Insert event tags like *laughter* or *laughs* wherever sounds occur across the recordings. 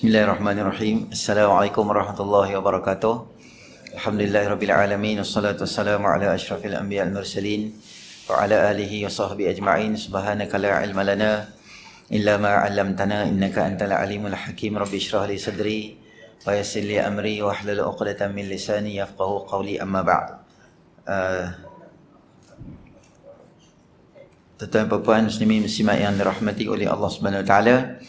Bismillahirrahmanirrahim. Assalamualaikum warahmatullahi wabarakatuh. Alhamdulillahirabbil alamin wassalatu wassalamu ala asyrafil anbiya al mursalin wa ala alihi wa sahbihi ajma'in. Subhanaka la ilma lana illa ma 'allamtana innaka antal alimul hakim. Rabbi israh li sadri wa yassir li amri wa hlul 'uqdatam min lisani yafqahu qawli amma ba'd. Uh, Tuan-tuan puan-puan muslimin muslimat yang dirahmati oleh Allah Subhanahu wa taala.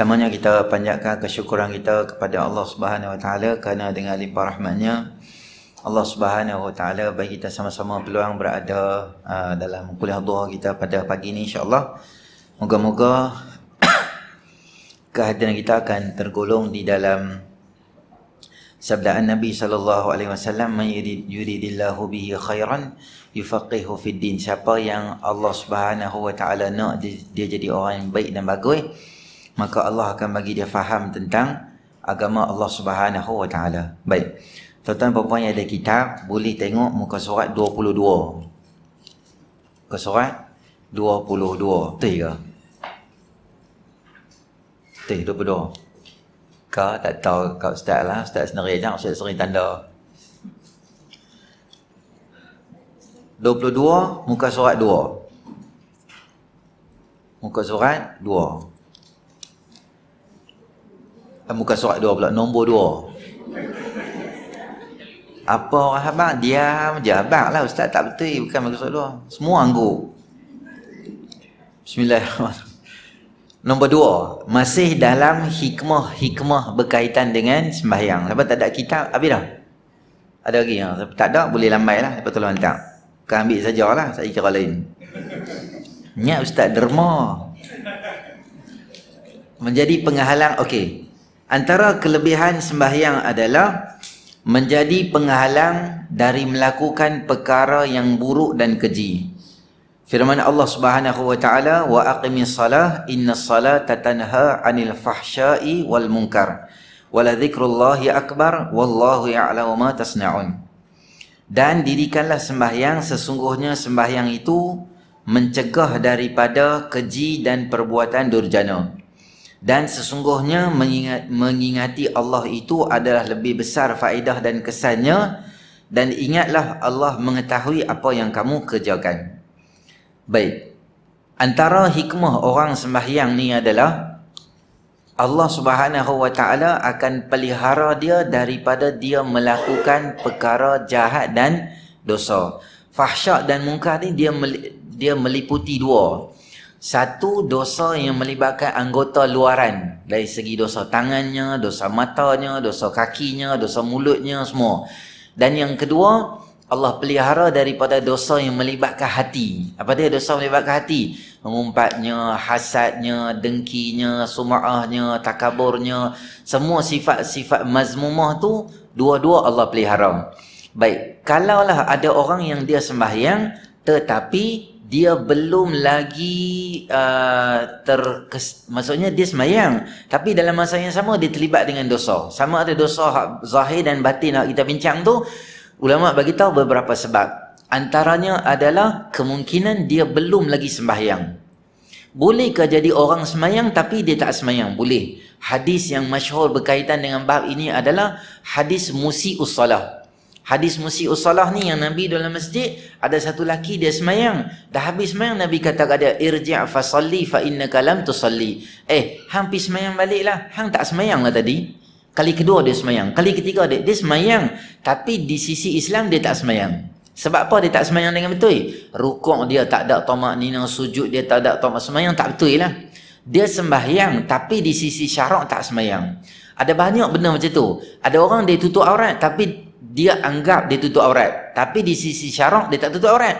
Pertamanya kita panjatkan kesyukuran kita kepada Allah Subhanahu Wa Taala kerana dengan limpah rahmatnya Allah Subhanahu Wa Taala bagi kita sama-sama peluang berada ah, dalam kuliah doa kita pada pagi ini insya-Allah. Moga-moga *coughs* kehadiran kita akan tergolong di dalam sabdaan Nabi sallallahu alaihi wasallam may yuridillahu bihi khairan yufaqihu fid din siapa yang Allah Subhanahu Wa Taala nak dia, dia jadi orang yang baik dan bagus maka Allah akan bagi dia faham tentang agama Allah Subhanahu wa taala. Baik. Tuan-tuan dan puan ada kitab boleh tengok muka surat 22. Muka surat 22. Betul ke? Betul 22. Kau tak tahu kau ustaz lah, ustaz sendiri ajak ustaz sering tanda. 22 muka surat 2. Muka surat 2. Kan bukan surat dua pula nombor dua apa orang habang diam je habang lah ustaz tak betul bukan bagi surat dua semua angguk bismillahirrahmanirrahim nombor dua masih dalam hikmah-hikmah berkaitan dengan sembahyang siapa tak ada kitab habis dah ada lagi ha? tak ada boleh lambai lah siapa tolong hantar bukan ambil sajalah saya kira lain niat ustaz derma menjadi penghalang okey Antara kelebihan sembahyang adalah menjadi penghalang dari melakukan perkara yang buruk dan keji. Firman Allah Subhanahu wa taala wa aqimis salah innas salata tanha 'anil fahsya'i wal munkar waladzikrullahi akbar wallahu ya'lamu ma tasna'un. Dan dirikanlah sembahyang sesungguhnya sembahyang itu mencegah daripada keji dan perbuatan durjana dan sesungguhnya mengingat, mengingati Allah itu adalah lebih besar faedah dan kesannya dan ingatlah Allah mengetahui apa yang kamu kerjakan baik antara hikmah orang sembahyang ni adalah Allah Subhanahu wa taala akan pelihara dia daripada dia melakukan perkara jahat dan dosa fahsyak dan mungkar ni dia dia meliputi dua satu dosa yang melibatkan anggota luaran dari segi dosa tangannya, dosa matanya, dosa kakinya, dosa mulutnya semua. Dan yang kedua, Allah pelihara daripada dosa yang melibatkan hati. Apa dia dosa melibatkan hati? Mengumpatnya, hasadnya, dengkinya, sumaahnya, takaburnya, semua sifat-sifat mazmumah tu dua-dua Allah pelihara. Baik, kalaulah ada orang yang dia sembahyang tetapi dia belum lagi uh, ter maksudnya dia semayang tapi dalam masa yang sama dia terlibat dengan dosa sama ada dosa zahir dan batin nak kita bincang tu ulama bagi tahu beberapa sebab antaranya adalah kemungkinan dia belum lagi sembahyang boleh ke jadi orang semayang tapi dia tak semayang boleh hadis yang masyhur berkaitan dengan bab ini adalah hadis musi usalah Hadis Musi Usalah ni yang Nabi dalam masjid ada satu laki dia semayang. Dah habis semayang Nabi kata kepada dia irji' fa salli fa innaka lam tusalli. Eh, hang pi semayang baliklah. Hang tak semayang lah tadi. Kali kedua dia semayang. Kali ketiga dia, dia semayang. Tapi di sisi Islam dia tak semayang. Sebab apa dia tak semayang dengan betul? Rukuk dia tak ada tomak nang sujud dia tak ada tomak semayang tak betul lah. Dia sembahyang tapi di sisi syarak tak semayang. Ada banyak benda macam tu. Ada orang dia tutup aurat tapi dia anggap dia tutup aurat tapi di sisi syarak dia tak tutup aurat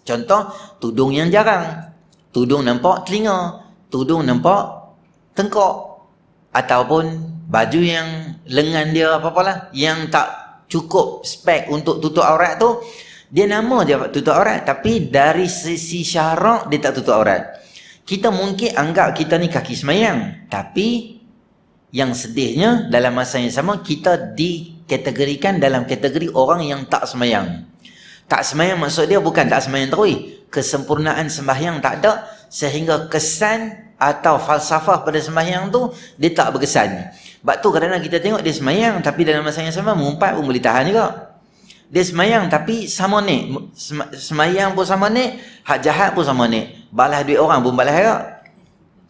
contoh tudung yang jarang tudung nampak telinga tudung nampak tengkok ataupun baju yang lengan dia apa-apalah yang tak cukup spek untuk tutup aurat tu dia nama dia tutup aurat tapi dari sisi syarak dia tak tutup aurat kita mungkin anggap kita ni kaki semayang tapi yang sedihnya dalam masa yang sama kita di kategorikan dalam kategori orang yang tak semayang. Tak semayang maksud dia bukan tak semayang terui. Kesempurnaan sembahyang tak ada sehingga kesan atau falsafah pada sembahyang tu dia tak berkesan. Sebab tu kerana kita tengok dia semayang tapi dalam masa yang sama mengumpat pun boleh tahan juga. Dia semayang tapi sama ni. Semayang pun sama ni. Hak jahat pun sama ni. Balas duit orang pun balas juga.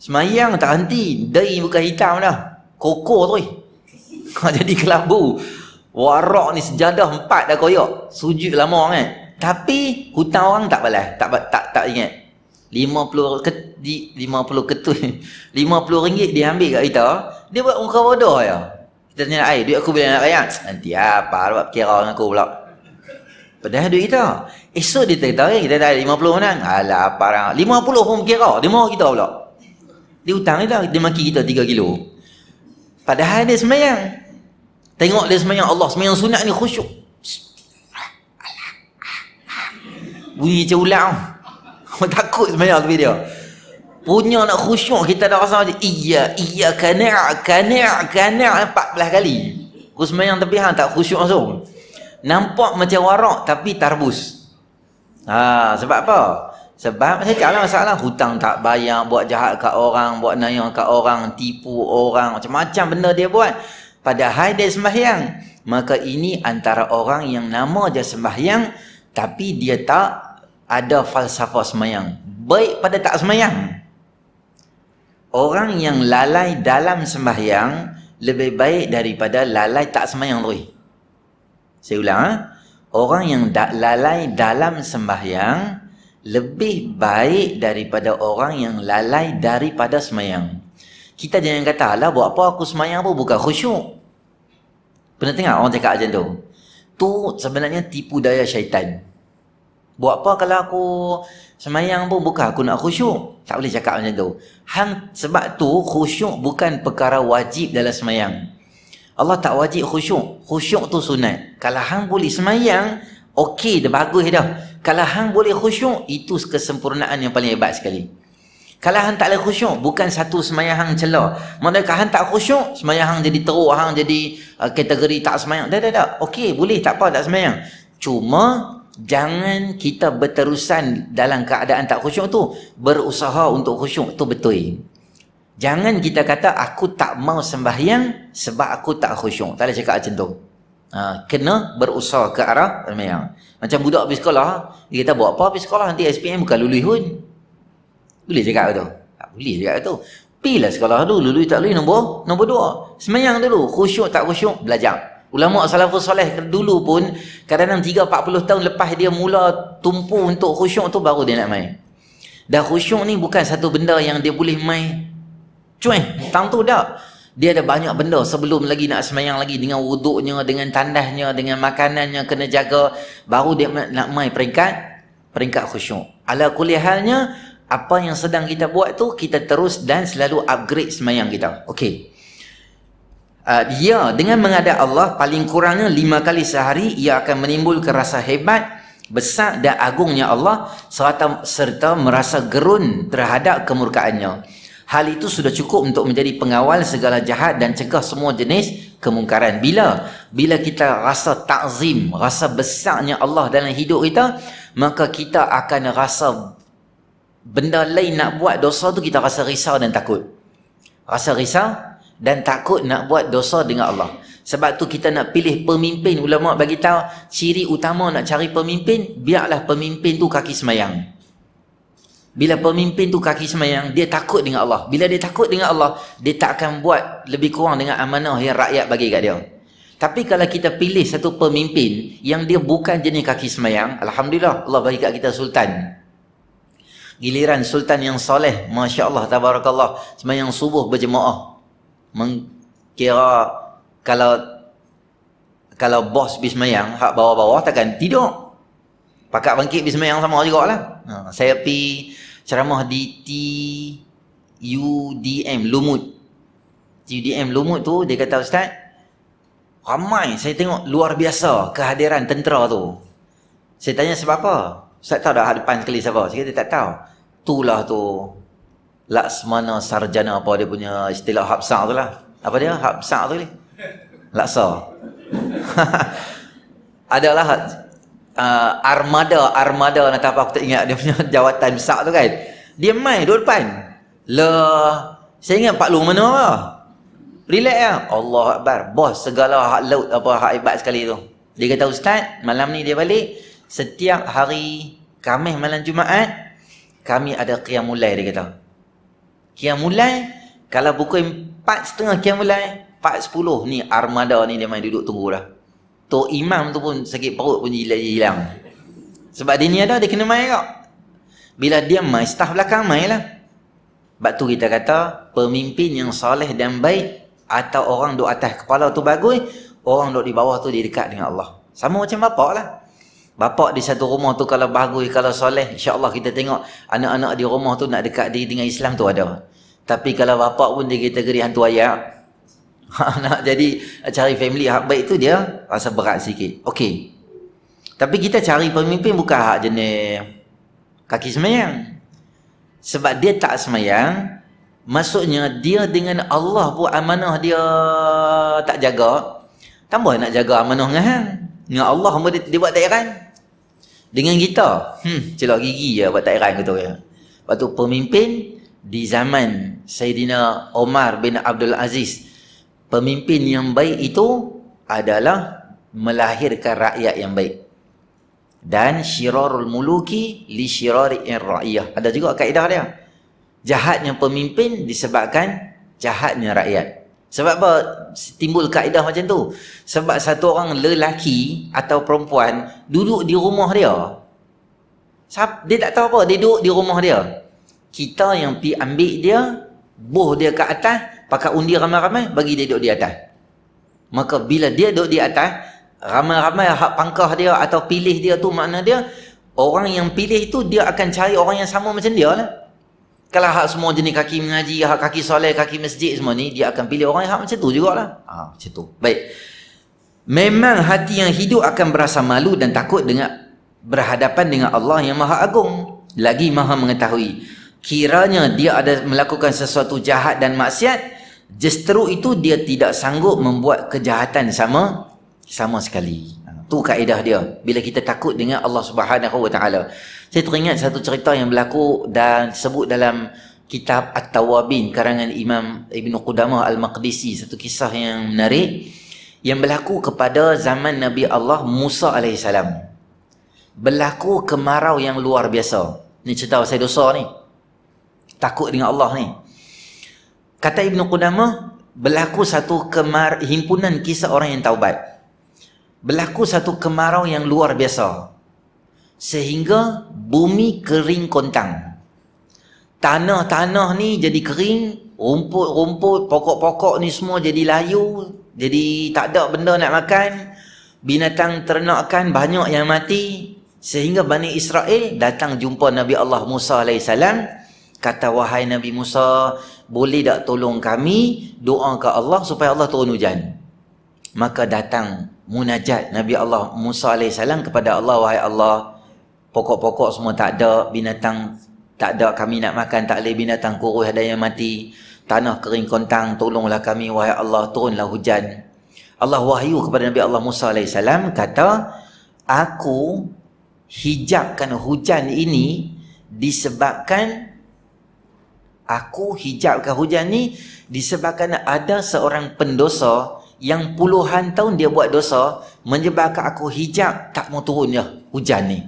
Semayang tak henti. Dari bukan hitam dah. Kokor tu. *laughs* Kau jadi kelabu. Warak ni sejadah empat dah koyak. Sujud lama kan. Eh. Tapi hutang orang tak balas. Tak tak tak ingat. 50 ket, di, 50 ketul. 50 ringgit dia ambil kat kita. Dia buat muka bodoh ya. Kita tanya air, duit aku bila nak bayar? Nanti ah, apa lah buat kira dengan aku pula. Padahal duit kita. Esok dia kata, kita tak ada 50 menang. Alah, apa lah. 50 pun kira. Dia mau kita pula. Dia hutang kita. Lah. Dia maki kita 3 kilo. Padahal dia semayang. Tengok dia semayang Allah. Semayang sunat ni khusyuk. Bunyi macam ulang. Orang takut semayang tu dia. Punya nak khusyuk, kita dah rasa macam, iya, iya, kanak, kanak, kanak, 14 kali. Aku semayang tapi hang tak khusyuk langsung. Nampak macam warak tapi tarbus. Ha, sebab apa? Sebab saya cakap lah masalah hutang tak bayar, buat jahat kat orang, buat naya kat orang, tipu orang, macam-macam benda dia buat pada hari dia sembahyang. Maka ini antara orang yang nama dia sembahyang tapi dia tak ada falsafah sembahyang. Baik pada tak sembahyang. Orang yang lalai dalam sembahyang lebih baik daripada lalai tak sembahyang lagi. Saya ulang. Ha? Orang yang lalai dalam sembahyang lebih baik daripada orang yang lalai daripada semayang. Kita jangan kata, lah buat apa aku semayang pun bukan khusyuk. Pernah tengok orang cakap macam tu? Tu sebenarnya tipu daya syaitan. Buat apa kalau aku semayang pun bukan aku nak khusyuk? Tak boleh cakap macam tu. Hang, sebab tu khusyuk bukan perkara wajib dalam semayang. Allah tak wajib khusyuk. Khusyuk tu sunat. Kalau hang boleh semayang, okey dah bagus dah. Kalau hang boleh khusyuk, itu kesempurnaan yang paling hebat sekali. Kalau hang tak ada khusyuk, bukan satu semayang hang celah. Maksudnya, kalau hang tak khusyuk, semayang hang jadi teruk, hang jadi uh, kategori tak semayang. Dah, dah, dah. Okey, boleh. Tak apa, tak semayang. Cuma, jangan kita berterusan dalam keadaan tak khusyuk tu. Berusaha untuk khusyuk tu betul. Jangan kita kata, aku tak mau sembahyang sebab aku tak khusyuk. Tak boleh cakap macam tu. Uh, kena berusaha ke arah semayang. Macam budak habis sekolah, dia kata, buat apa habis sekolah? Nanti SPM bukan lulus pun. Boleh cakap tu? Tak boleh cakap tu. Pilah sekolah tu, lulu tak lulu nombor nombor dua. Semayang dulu, khusyuk tak khusyuk, belajar. Ulama salafus soleh dulu pun kadang-kadang empat puluh tahun lepas dia mula tumpu untuk khusyuk tu baru dia nak main. Dan khusyuk ni bukan satu benda yang dia boleh main cuen, tang tu dah Dia ada banyak benda sebelum lagi nak semayang lagi dengan wuduknya, dengan tandasnya, dengan makanannya kena jaga baru dia nak main peringkat peringkat khusyuk. Ala kuliahnya apa yang sedang kita buat tu kita terus dan selalu upgrade semayang kita okey uh, ya dengan mengada Allah paling kurangnya lima kali sehari ia akan menimbul kerasa hebat besar dan agungnya Allah serta, serta merasa gerun terhadap kemurkaannya hal itu sudah cukup untuk menjadi pengawal segala jahat dan cegah semua jenis kemungkaran bila bila kita rasa takzim rasa besarnya Allah dalam hidup kita maka kita akan rasa benda lain nak buat dosa tu kita rasa risau dan takut. Rasa risau dan takut nak buat dosa dengan Allah. Sebab tu kita nak pilih pemimpin. Ulama bagi tahu ciri utama nak cari pemimpin, biarlah pemimpin tu kaki semayang. Bila pemimpin tu kaki semayang, dia takut dengan Allah. Bila dia takut dengan Allah, dia tak akan buat lebih kurang dengan amanah yang rakyat bagi kat dia. Tapi kalau kita pilih satu pemimpin yang dia bukan jenis kaki semayang, Alhamdulillah Allah bagi kat kita Sultan giliran sultan yang soleh masya-Allah tabarakallah yang subuh berjemaah mengkira kalau kalau bos bismayang hak bawah-bawah takkan tidur pakat bangkit bismayang sama juga lah ha, saya pi ceramah di T U D M Lumut T U D M Lumut tu dia kata ustaz ramai saya tengok luar biasa kehadiran tentera tu saya tanya sebab apa saya tahu dah depan kelis siapa? Kita tak tahu. Itulah tu. Laksmana sarjana apa dia punya istilah hapsa tu lah. Apa dia? Hapsa tu ni? Laksa. *laughs* Adalah uh, armada, armada nak tahu apa aku tak ingat dia punya *laughs* jawatan besar tu kan. Dia main duduk depan. Lah, saya ingat Pak Long mana lah. Relax lah. Allah Akbar. Bos segala hak laut apa hak ibad sekali tu. Dia kata, Ustaz, malam ni dia balik setiap hari Khamis malam Jumaat kami ada qiyam mulai dia kata. Qiyam mulai kalau pukul 4.30 qiyam mulai 4.10 ni armada ni dia main duduk tunggu lah. Tu imam tu pun sakit perut pun hilang. Sebab dia ni ada dia kena main kak. Bila dia main staff belakang main lah. Sebab tu kita kata pemimpin yang soleh dan baik atau orang duduk atas kepala tu bagus orang duduk di bawah tu dia dekat dengan Allah. Sama macam bapak lah. Bapak di satu rumah tu kalau bagus, kalau soleh, insya Allah kita tengok anak-anak di rumah tu nak dekat diri dengan Islam tu ada. Tapi kalau bapak pun di kategori hantu ayak, *laughs* nak jadi cari family hak baik tu dia rasa berat sikit. Okey. Tapi kita cari pemimpin bukan hak jenis kaki semayang. Sebab dia tak semayang, maksudnya dia dengan Allah pun amanah dia tak jaga. Tambah nak jaga amanah dengan Dengan Allah pun dia, dia buat tak heran. Dengan kita, hmm, celok gigi je buat Tairan kata orang. Waktu pemimpin di zaman Sayyidina Omar bin Abdul Aziz, pemimpin yang baik itu adalah melahirkan rakyat yang baik. Dan syirarul muluki li syirari ra'iyah. Ada juga kaedah dia. Jahatnya pemimpin disebabkan jahatnya rakyat. Sebab apa timbul kaedah macam tu? Sebab satu orang lelaki atau perempuan duduk di rumah dia. Dia tak tahu apa, dia duduk di rumah dia. Kita yang pi ambil dia, boh dia ke atas, pakai undi ramai-ramai, bagi dia duduk di atas. Maka bila dia duduk di atas, ramai-ramai hak pangkah dia atau pilih dia tu makna dia, orang yang pilih tu dia akan cari orang yang sama macam dia lah kalau hak semua jenis kaki mengaji, hak kaki soleh, kaki masjid semua ni, dia akan pilih orang yang hak macam tu jugalah. Ha, macam tu. Baik. Memang hati yang hidup akan berasa malu dan takut dengan berhadapan dengan Allah yang maha agung. Lagi maha mengetahui. Kiranya dia ada melakukan sesuatu jahat dan maksiat, justru itu dia tidak sanggup membuat kejahatan sama sama sekali. Ha, tu kaedah dia. Bila kita takut dengan Allah Subhanahu SWT. Saya teringat satu cerita yang berlaku dan sebut dalam kitab At-Tawabin karangan Imam Ibn Qudamah Al-Maqdisi. Satu kisah yang menarik yang berlaku kepada zaman Nabi Allah Musa AS. Berlaku kemarau yang luar biasa. Ini cerita saya dosa ni. Takut dengan Allah ni. Kata Ibn Qudamah, berlaku satu kemar himpunan kisah orang yang taubat. Berlaku satu kemarau yang luar biasa sehingga bumi kering kontang. Tanah-tanah ni jadi kering, rumput-rumput, pokok-pokok ni semua jadi layu, jadi tak ada benda nak makan, binatang ternakan banyak yang mati, sehingga Bani Israel datang jumpa Nabi Allah Musa AS, kata, wahai Nabi Musa, boleh tak tolong kami, doa ke Allah supaya Allah turun hujan. Maka datang munajat Nabi Allah Musa AS kepada Allah, wahai Allah, pokok-pokok semua tak ada, binatang tak ada kami nak makan, tak boleh binatang kurus ada yang mati. Tanah kering kontang, tolonglah kami wahai Allah, turunlah hujan. Allah wahyu kepada Nabi Allah Musa AS kata, Aku hijabkan hujan ini disebabkan Aku hijabkan hujan ini disebabkan ada seorang pendosa yang puluhan tahun dia buat dosa menyebabkan aku hijab tak mau turun ya hujan ni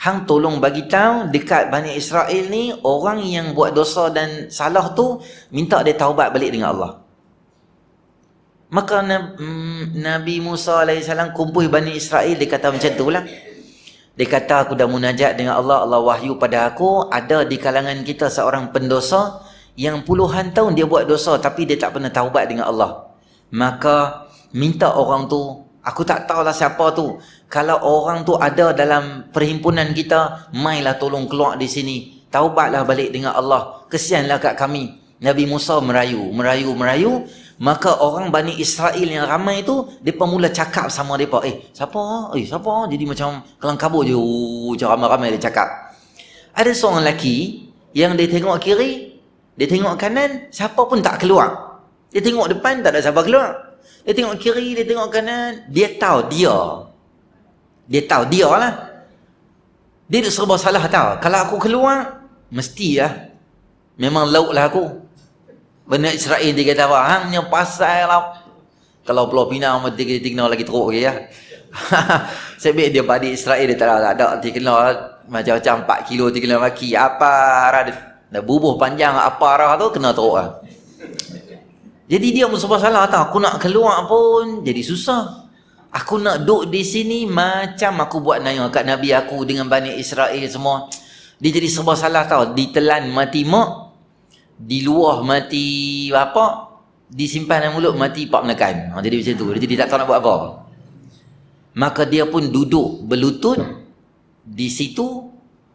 hang tolong bagi tahu dekat Bani Israel ni orang yang buat dosa dan salah tu minta dia taubat balik dengan Allah. Maka mm, Nabi Musa AS kumpul Bani Israel dia kata macam tu lah. Dia kata aku dah munajat dengan Allah, Allah wahyu pada aku ada di kalangan kita seorang pendosa yang puluhan tahun dia buat dosa tapi dia tak pernah taubat dengan Allah. Maka minta orang tu aku tak tahulah siapa tu kalau orang tu ada dalam perhimpunan kita, mailah tolong keluar di sini. Taubatlah balik dengan Allah. Kesianlah kat kami. Nabi Musa merayu, merayu, merayu. Maka orang Bani Israel yang ramai tu, dia mula cakap sama mereka. Eh, siapa? Eh, siapa? Jadi macam kelangkabut je. Oh, macam ramai-ramai dia cakap. Ada seorang lelaki yang dia tengok kiri, dia tengok kanan, siapa pun tak keluar. Dia tengok depan, tak ada siapa keluar. Dia tengok kiri, dia tengok kanan, dia tahu dia dia tahu dia lah dia duduk serba salah tahu kalau aku keluar mesti lah memang lauk lah aku benda Israel dia kata hang yang pasal lah kalau Pulau Pinang mesti kita tinggal lagi teruk okay, ya Sebab dia pada Israel dia tak tahu tak ada dia lah. macam-macam 4 kilo dia kena maki apa arah dah bubuh panjang apa arah tu kena teruk lah jadi dia musuh salah tahu aku nak keluar pun jadi susah aku nak duduk di sini macam aku buat naya kat Nabi aku dengan Bani Israel semua dia jadi sebuah salah tau ditelan mati mak diluah mati apa disimpan dalam mulut mati pak menekan ha, jadi macam tu dia jadi tak tahu nak buat apa maka dia pun duduk berlutut di situ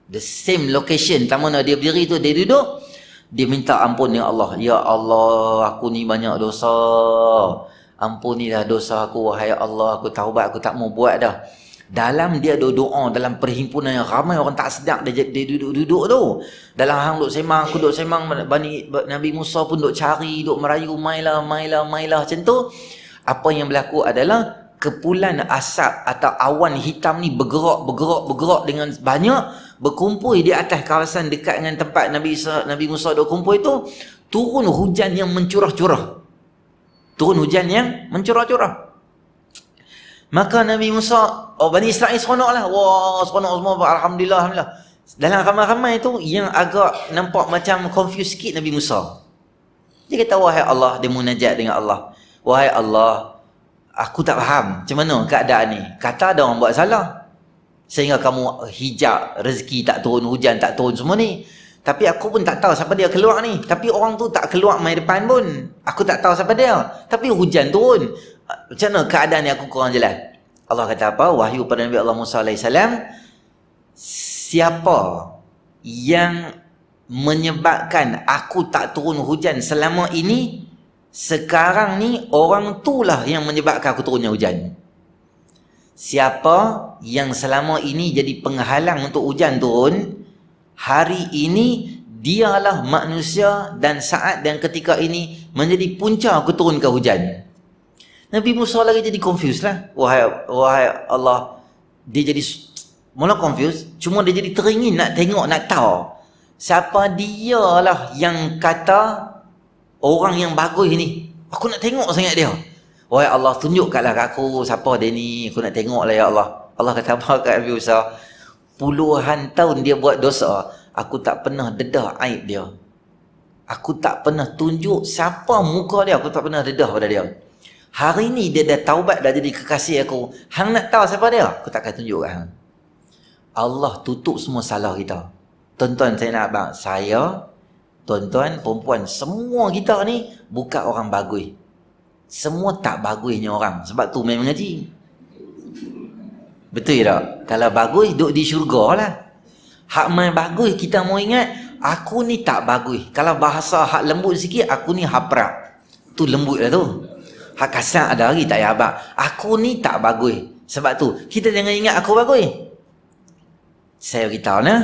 the same location tamu nak dia berdiri tu dia duduk dia minta ampun ya Allah ya Allah aku ni banyak dosa Ampunilah dosa aku wahai Allah aku taubat aku tak mau buat dah. Dalam dia doa dalam perhimpunan yang ramai orang tak sedap dia, duduk-duduk tu. Dalam hang duk semang, aku duk semang Bani Nabi Musa pun duk cari, duk merayu mailah mailah mailah macam tu. Apa yang berlaku adalah kepulan asap atau awan hitam ni bergerak bergerak bergerak dengan banyak berkumpul di atas kawasan dekat dengan tempat Nabi Isa, Nabi Musa duk kumpul itu turun hujan yang mencurah-curah turun hujan yang mencurah-curah. Maka Nabi Musa, oh Bani Israel seronok lah. Wah, seronok semua. Alhamdulillah, Alhamdulillah. Dalam ramai-ramai itu yang agak nampak macam confused sikit Nabi Musa. Dia kata, wahai Allah, dia munajat dengan Allah. Wahai Allah, aku tak faham macam mana keadaan ni. Kata ada orang buat salah. Sehingga kamu hijab, rezeki tak turun, hujan tak turun semua ni. Tapi aku pun tak tahu siapa dia keluar ni. Tapi orang tu tak keluar main depan pun. Aku tak tahu siapa dia. Tapi hujan turun. Macam mana keadaan ni aku kurang jelas? Allah kata apa? Wahyu pada Nabi Allah Musa AS. Siapa yang menyebabkan aku tak turun hujan selama ini? Sekarang ni orang tu lah yang menyebabkan aku turunnya hujan. Siapa yang selama ini jadi penghalang untuk hujan turun? hari ini dialah manusia dan saat dan ketika ini menjadi punca aku turunkan hujan. Nabi Musa lagi jadi confused lah. Wahai, wahai Allah. Dia jadi mula confused. Cuma dia jadi teringin nak tengok, nak tahu. Siapa dialah yang kata orang yang bagus ini. Aku nak tengok sangat dia. Wahai Allah tunjukkanlah aku siapa dia ni. Aku nak tengok lah ya Allah. Allah kata apa kat Nabi Musa puluhan tahun dia buat dosa aku tak pernah dedah aib dia aku tak pernah tunjuk siapa muka dia aku tak pernah dedah pada dia hari ni dia dah taubat dah jadi kekasih aku hang nak tahu siapa dia aku takkan tunjuk kat hang Allah tutup semua salah kita tuan-tuan saya nak abang saya tuan-tuan perempuan semua kita ni buka orang bagus semua tak bagusnya orang sebab tu main mengaji Betul tak? Kalau bagus, duduk di syurga lah. Hak main bagus, kita mau ingat, aku ni tak bagus. Kalau bahasa hak lembut sikit, aku ni haprak. Tu lembut lah tu. Hak kasar ada lagi, tak payah abang. Aku ni tak bagus. Sebab tu, kita jangan ingat aku bagus. Saya beritahu ni,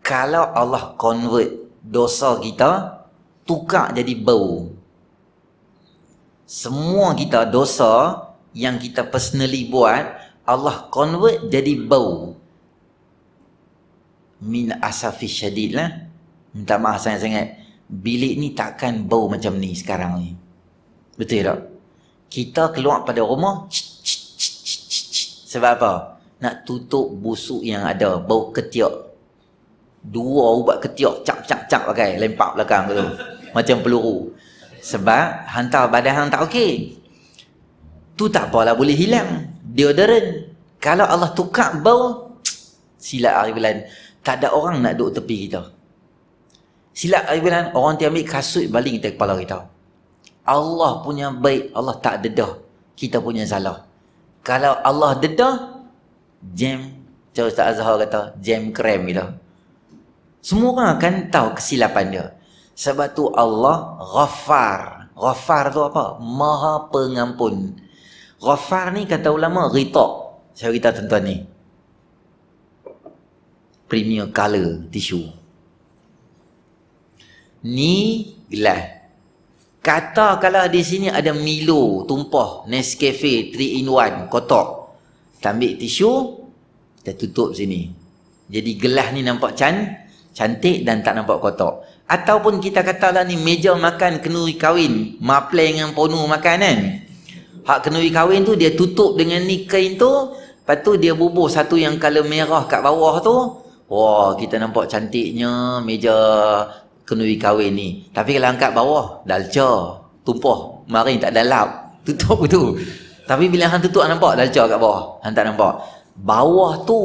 kalau Allah convert dosa kita, tukar jadi bau. Semua kita dosa yang kita personally buat, Allah convert jadi bau min asafi syadid lah minta maaf sangat-sangat bilik ni takkan bau macam ni sekarang ni betul tak? kita keluar pada rumah sebab apa? nak tutup busuk yang ada bau ketiak dua ubat ketiak cap-cap-cap pakai lempak belakang tu macam peluru sebab hantar badan hantar okey tu tak apalah boleh hilang deodorant kalau Allah tukar bau silap hari bulan tak ada orang nak duduk tepi kita silap hari bulan orang dia ambil kasut baling kita kepala kita Allah punya baik Allah tak dedah kita punya salah kalau Allah dedah jam macam Ustaz Azhar kata jam krem kita semua orang akan tahu kesilapan dia sebab tu Allah ghafar ghafar tu apa maha pengampun Ghafar ni kata ulama rita. Saya kita tuan-tuan ni. Premium color tisu. Ni gelah Kata kalau di sini ada Milo tumpah Nescafe 3 in 1 kotak. Kita ambil tisu, kita tutup sini. Jadi gelah ni nampak can, cantik dan tak nampak kotak. Ataupun kita katalah ni meja makan kenuri kahwin, maple dengan ponu makan kan. Hak kenduri kahwin tu dia tutup dengan ni kain tu, lepas tu dia bubuh satu yang color merah kat bawah tu. Wah, kita nampak cantiknya meja kenduri kahwin ni. Tapi kalau angkat bawah, dalca, tumpah, maring tak ada lap *laughs* Tutup tu. Tapi bila hang tutup hang nampak dalca kat bawah. Hang tak nampak. Bawah tu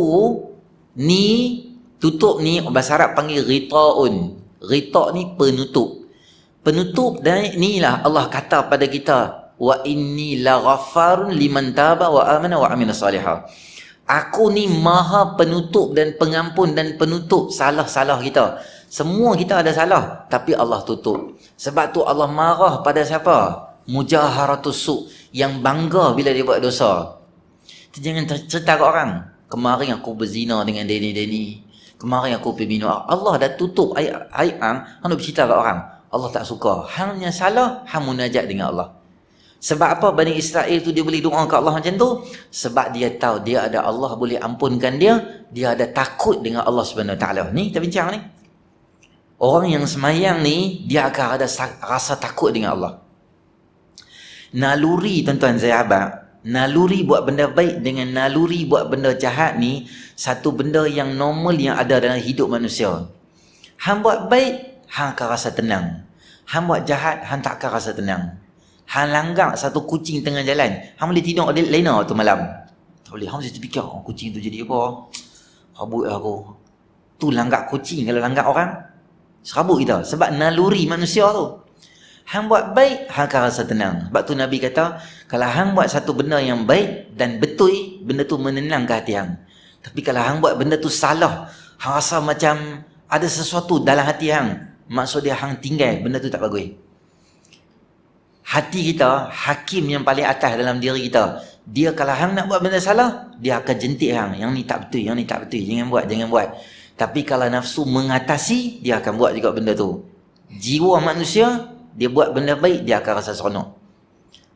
ni tutup ni bahasa Arab panggil ritaun. Ritaun ni penutup. Penutup dan inilah Allah kata pada kita, wa inni laghafarun liman taba wa amana wa amina salihah aku ni maha penutup dan pengampun dan penutup salah-salah kita semua kita ada salah tapi Allah tutup sebab tu Allah marah pada siapa mujaharatus su yang bangga bila dia buat dosa tu jangan cerita kat orang kemarin aku berzina dengan denny denny kemarin aku pergi minum Allah dah tutup ayat ayat hang bercerita kat orang Allah tak suka hanya salah hang munajat dengan Allah sebab apa Bani Israel tu dia boleh doa ke Allah macam tu? Sebab dia tahu dia ada Allah boleh ampunkan dia. Dia ada takut dengan Allah Subhanahu SWT. Ni kita bincang ni. Orang yang semayang ni, dia akan ada rasa takut dengan Allah. Naluri tuan-tuan saya abang. Naluri buat benda baik dengan naluri buat benda jahat ni Satu benda yang normal yang ada dalam hidup manusia Han buat baik, han akan rasa tenang Han buat jahat, han tak akan rasa tenang Hang langgar satu kucing tengah jalan. Hang boleh tidur ada lena waktu malam. Tak boleh. Hang mesti terfikir. Oh, kucing tu jadi apa? Habut lah aku. Tu langgar kucing. Kalau langgar orang. Serabut kita. Sebab naluri manusia tu. Hang buat baik. Hang akan rasa tenang. Sebab tu Nabi kata. Kalau hang buat satu benda yang baik. Dan betul. Benda tu menenangkan hati hang. Tapi kalau hang buat benda tu salah. Hang rasa macam. Ada sesuatu dalam hati hang. Maksud dia hang tinggal. Benda tu tak bagus hati kita hakim yang paling atas dalam diri kita dia kalau hang nak buat benda salah dia akan jentik hang yang ni tak betul yang ni tak betul jangan buat jangan buat tapi kalau nafsu mengatasi dia akan buat juga benda tu jiwa manusia dia buat benda baik dia akan rasa seronok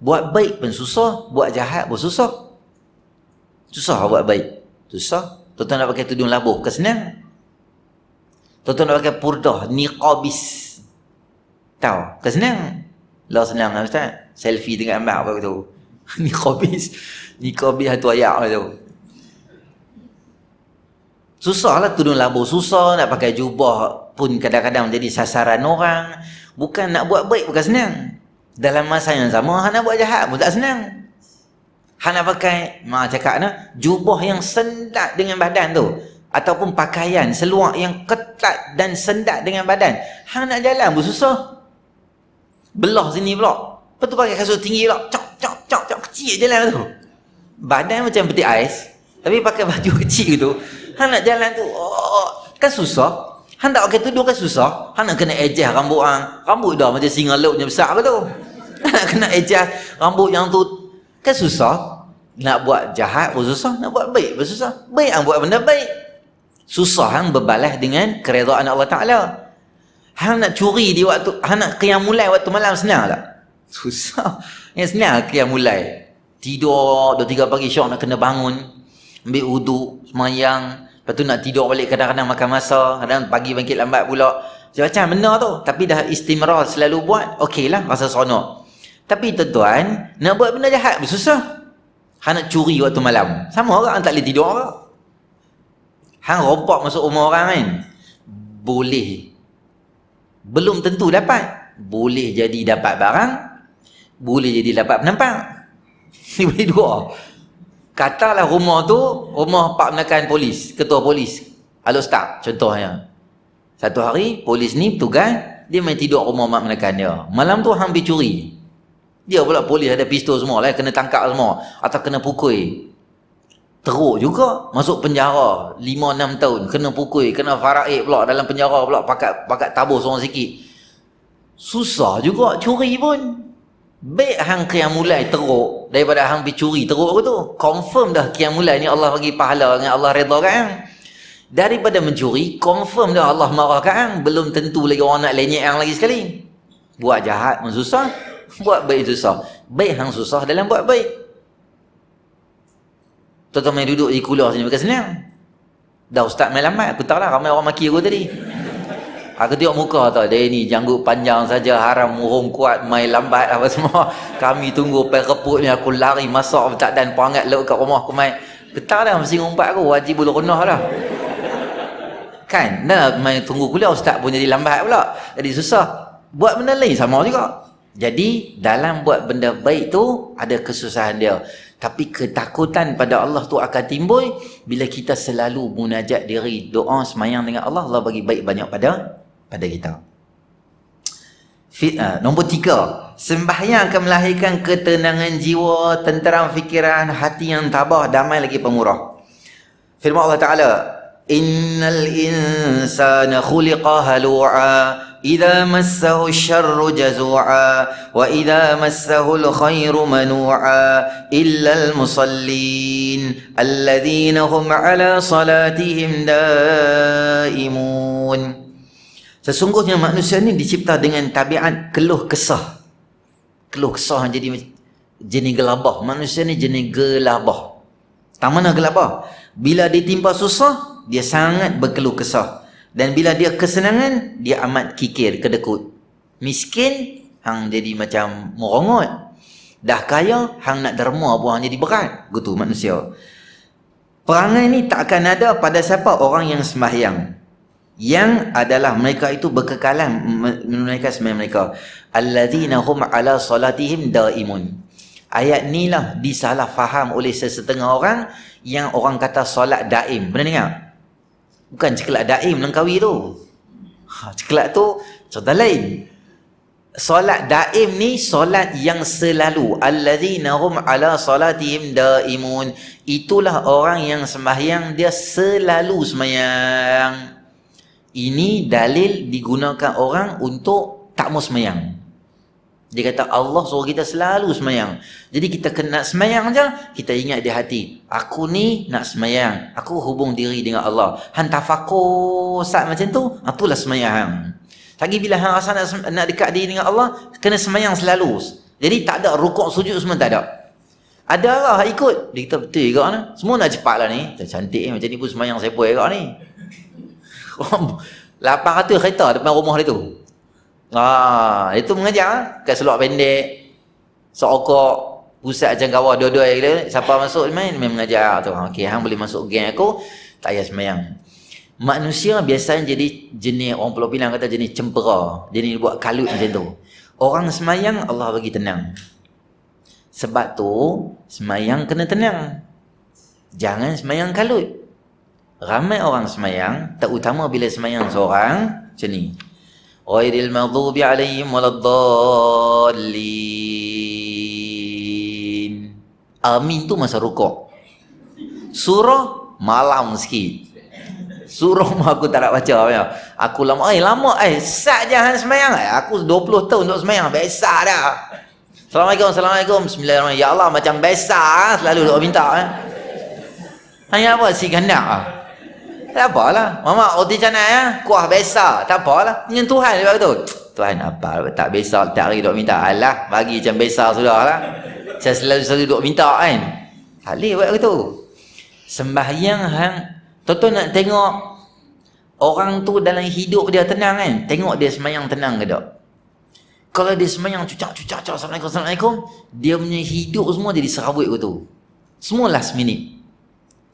buat baik pun susah buat jahat pun susah susah lah buat baik susah tuan-tuan nak pakai tudung labuh ke senang tuan-tuan nak pakai purdah niqabis tahu ke senang Allah senang lah Ustaz. Selfie dengan mak, apa tu. *laughs* ni khabis. Ni khabis satu ayat apa tu. Susah lah tudung labu. Susah nak pakai jubah pun kadang-kadang jadi sasaran orang. Bukan nak buat baik bukan senang. Dalam masa yang sama, nak buat jahat pun tak senang. Hana pakai, maaf cakap nak, jubah yang sendak dengan badan tu. Ataupun pakaian, seluar yang ketat dan sendak dengan badan. Hana nak jalan pun susah belah sini pula. Lepas tu pakai kasut tinggi pula. Cok, cok, cok, cok. Kecil jalan tu. Badan macam peti ais. Tapi pakai baju *laughs* kecil gitu. Han nak jalan tu. Oh, kan susah. Han tak pakai tudung kan susah. Han nak kena ejah rambut han. Rambut dah macam singa laut yang besar apa tu. *laughs* Han nak kena ejah rambut yang tu. Kan susah. Nak buat jahat pun susah. Nak buat baik pun susah. Baik han buat benda baik. Susah han berbalas dengan keredaan Allah Ta'ala. Hang nak curi di waktu hang nak qiyam mulai waktu malam senang tak? Susah. *laughs* Yang senang qiyam mulai. Tidur dua tiga pagi syok nak kena bangun. Ambil wuduk, semayang. Lepas tu nak tidur balik kadang-kadang makan masa. Kadang pagi bangkit lambat pula. Macam-macam benda tu. Tapi dah istimrah selalu buat. Okey lah rasa seronok. Tapi tuan-tuan, nak buat benda jahat pun susah. Hang nak curi waktu malam. Sama orang tak boleh tidur orang. Hang rompak masuk rumah orang kan? Boleh belum tentu dapat boleh jadi dapat barang boleh jadi dapat penampak *laughs* ni boleh dua katalah rumah tu rumah pak menekan polis ketua polis alostar contohnya satu hari polis ni bertugas dia main tidur rumah Pak menekan dia malam tu hampir curi dia pula polis ada pistol semua lah kena tangkap semua atau kena pukul Teruk juga masuk penjara 5 6 tahun kena pukul kena faraid pula dalam penjara pula pakat pakat tabuh seorang sikit. Susah juga curi pun. Baik hang kiam mulai teruk daripada hang bicuri teruk aku tu. Confirm dah kiam mulai ni Allah bagi pahala dengan Allah redha kan. Daripada mencuri, confirm dah Allah marah kan. Belum tentu lagi orang nak lenyek hang lagi sekali. Buat jahat pun susah. Buat baik susah. Baik hang susah dalam buat baik. Tuan-tuan main duduk di kulah sini bukan senang. Dah ustaz main lambat. Aku tahu lah ramai orang maki aku tadi. Aku tengok muka tau. Dia ni janggut panjang saja. Haram murung kuat. Main lambat apa semua. Kami tunggu pereput ni. Aku lari masak. Tak dan perangat lewat kat rumah aku main. Ketar dah mesti ngumpat aku. Wajib bulu renah dah. Kan? Dah main tunggu kuliah. Ustaz pun jadi lambat pula. Jadi susah. Buat benda lain sama juga. Jadi dalam buat benda baik tu. Ada kesusahan dia. Tapi ketakutan pada Allah tu akan timbul bila kita selalu munajat diri, doa semayang dengan Allah, Allah bagi baik banyak pada pada kita. Fit, uh, nombor tiga, sembahyang akan melahirkan ketenangan jiwa, tenteram fikiran, hati yang tabah, damai lagi pemurah. Firman Allah Ta'ala, Innal insana khuliqa halu'a إذا مسه الشر جزوعا وإذا مسه الخير منوعا إلا المصلين الذين هم على صلاتهم دائمون Sesungguhnya manusia ini dicipta dengan tabiat keluh kesah. Keluh kesah jadi jenis gelabah. Manusia ini jenis gelabah. Tak mana gelabah. Bila ditimpa susah, dia sangat berkeluh kesah. Dan bila dia kesenangan, dia amat kikir, kedekut. Miskin, hang jadi macam merongot. Dah kaya, hang nak derma buang jadi berat. Gitu manusia. Perangai ini tak akan ada pada siapa orang yang sembahyang. Yang adalah mereka itu berkekalan menunaikan sembahyang mereka. Alladzina hum ala salatihim daimun. Ayat ni lah disalah faham oleh sesetengah orang yang orang kata solat daim. Pernah dengar? Bukan ceklat daim melengkawi tu. Ha, ceklat tu contoh lain. Solat daim ni solat yang selalu alladzina hum ala salatihim daimun itulah orang yang sembahyang dia selalu sembahyang ini dalil digunakan orang untuk tak mau sembahyang dia kata Allah suruh kita selalu semayang. Jadi kita kena semayang je, kita ingat di hati. Aku ni nak semayang. Aku hubung diri dengan Allah. Han tafakur saat macam tu, itulah semayang. Tapi bila han rasa nak, nak dekat diri dengan Allah, kena semayang selalu. Jadi tak ada rukuk sujud semua tak ada. Ada lah ikut. Dia kata betul juga lah. Semua nak cepat lah ni. Cantik macam ni pun semayang saya buat juga ni. 800 *laughs* kereta depan rumah dia tu. Ah, itu mengajar kat selok pendek. Sokok pusat macam gawa dua-dua gila. Siapa masuk main memang mengajar ah, tu. Ah, okey, hang boleh masuk geng aku. Tak payah semayang. Manusia biasanya jadi jenis orang Pulau Pinang kata jenis cempera. Jenis buat kalut macam tu. Orang semayang Allah bagi tenang. Sebab tu semayang kena tenang. Jangan semayang kalut. Ramai orang semayang, terutama bila semayang seorang, macam ni. غير المغضوب عليهم ولا الضالين امين تو masa rukuk surah malam sikit Suruh mak aku tak nak baca apa Aku lama, eh lama eh sat je hang semayang eh. Aku 20 tahun untuk semayang, biasa dah. Assalamualaikum, assalamualaikum. Bismillahirrahmanirrahim. Ya Allah macam biasa ah, selalu nak minta eh. Hanya apa si gandak ah. Tak apalah. Mama roti canai ya. Kuah biasa. Tak apalah. Ini Tuhan dia betul. *tsk* Tuhan apa? Tak biasa. Tak hari dok minta. Alah. Bagi macam biasa sudah lah. Saya selalu-selalu dok minta kan. Tak boleh buat begitu. Sembahyang hang. tuan nak tengok orang tu dalam hidup dia tenang kan. Tengok dia semayang tenang ke tak? Kalau dia semayang cucak-cucak. Assalamualaikum. Assalamualaikum. Dia punya hidup semua jadi serabut begitu. Semua last minute.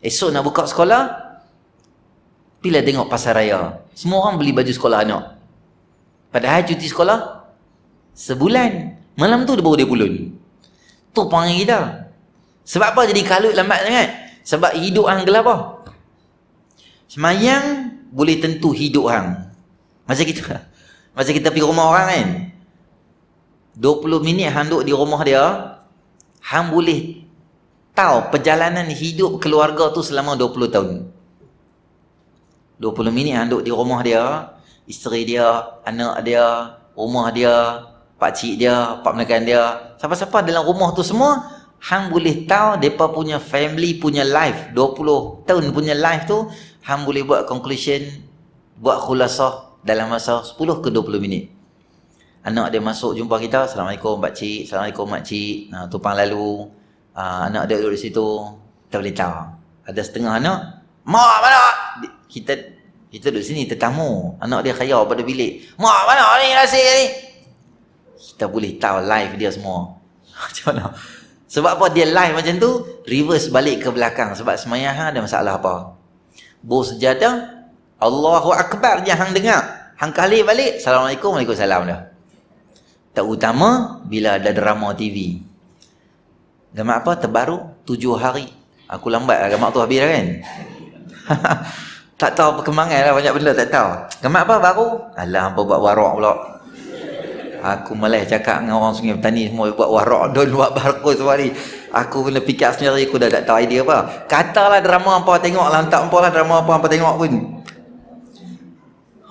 Esok nak buka sekolah. Bila tengok pasar raya Semua orang beli baju sekolah anak Padahal cuti sekolah Sebulan Malam tu dia baru dia pulun Tu panggil kita Sebab apa jadi kalut lambat sangat Sebab hidup hang gelap apa Semayang Boleh tentu hidup hang Masa kita *laughs* masa kita pergi rumah orang kan 20 minit hang duduk di rumah dia Hang boleh Tahu perjalanan hidup keluarga tu selama 20 tahun 20 minit yang duduk di rumah dia, isteri dia, anak dia, rumah dia, pak cik dia, pak menekan dia, siapa-siapa dalam rumah tu semua, hang boleh tahu depa punya family punya life 20 tahun punya life tu hang boleh buat conclusion buat khulasah dalam masa 10 ke 20 minit anak dia masuk jumpa kita assalamualaikum pak cik assalamualaikum mak cik nah, tumpang lalu ah, anak dia duduk di situ kita boleh tahu ada setengah anak mak mana kita kita duduk sini tetamu anak dia khayau pada bilik mak mana ni rasa ni kita boleh tahu live dia semua *laughs* macam mana sebab apa dia live macam tu reverse balik ke belakang sebab semayang hang ada masalah apa bos sejadah Allahu Akbar je hang dengar hang kali balik Assalamualaikum Waalaikumsalam dah terutama bila ada drama TV gambar apa terbaru tujuh hari aku lambat lah gambar tu habis dah kan *laughs* tak tahu perkembangan lah banyak benda tak tahu kemat apa baru alah apa buat warok pula aku malah cakap dengan orang sungai petani semua buat warok *laughs* dan buat barco semua ni aku kena fikir sendiri aku dah tak tahu idea apa katalah drama apa tengok lah tak apa lah drama apa apa tengok pun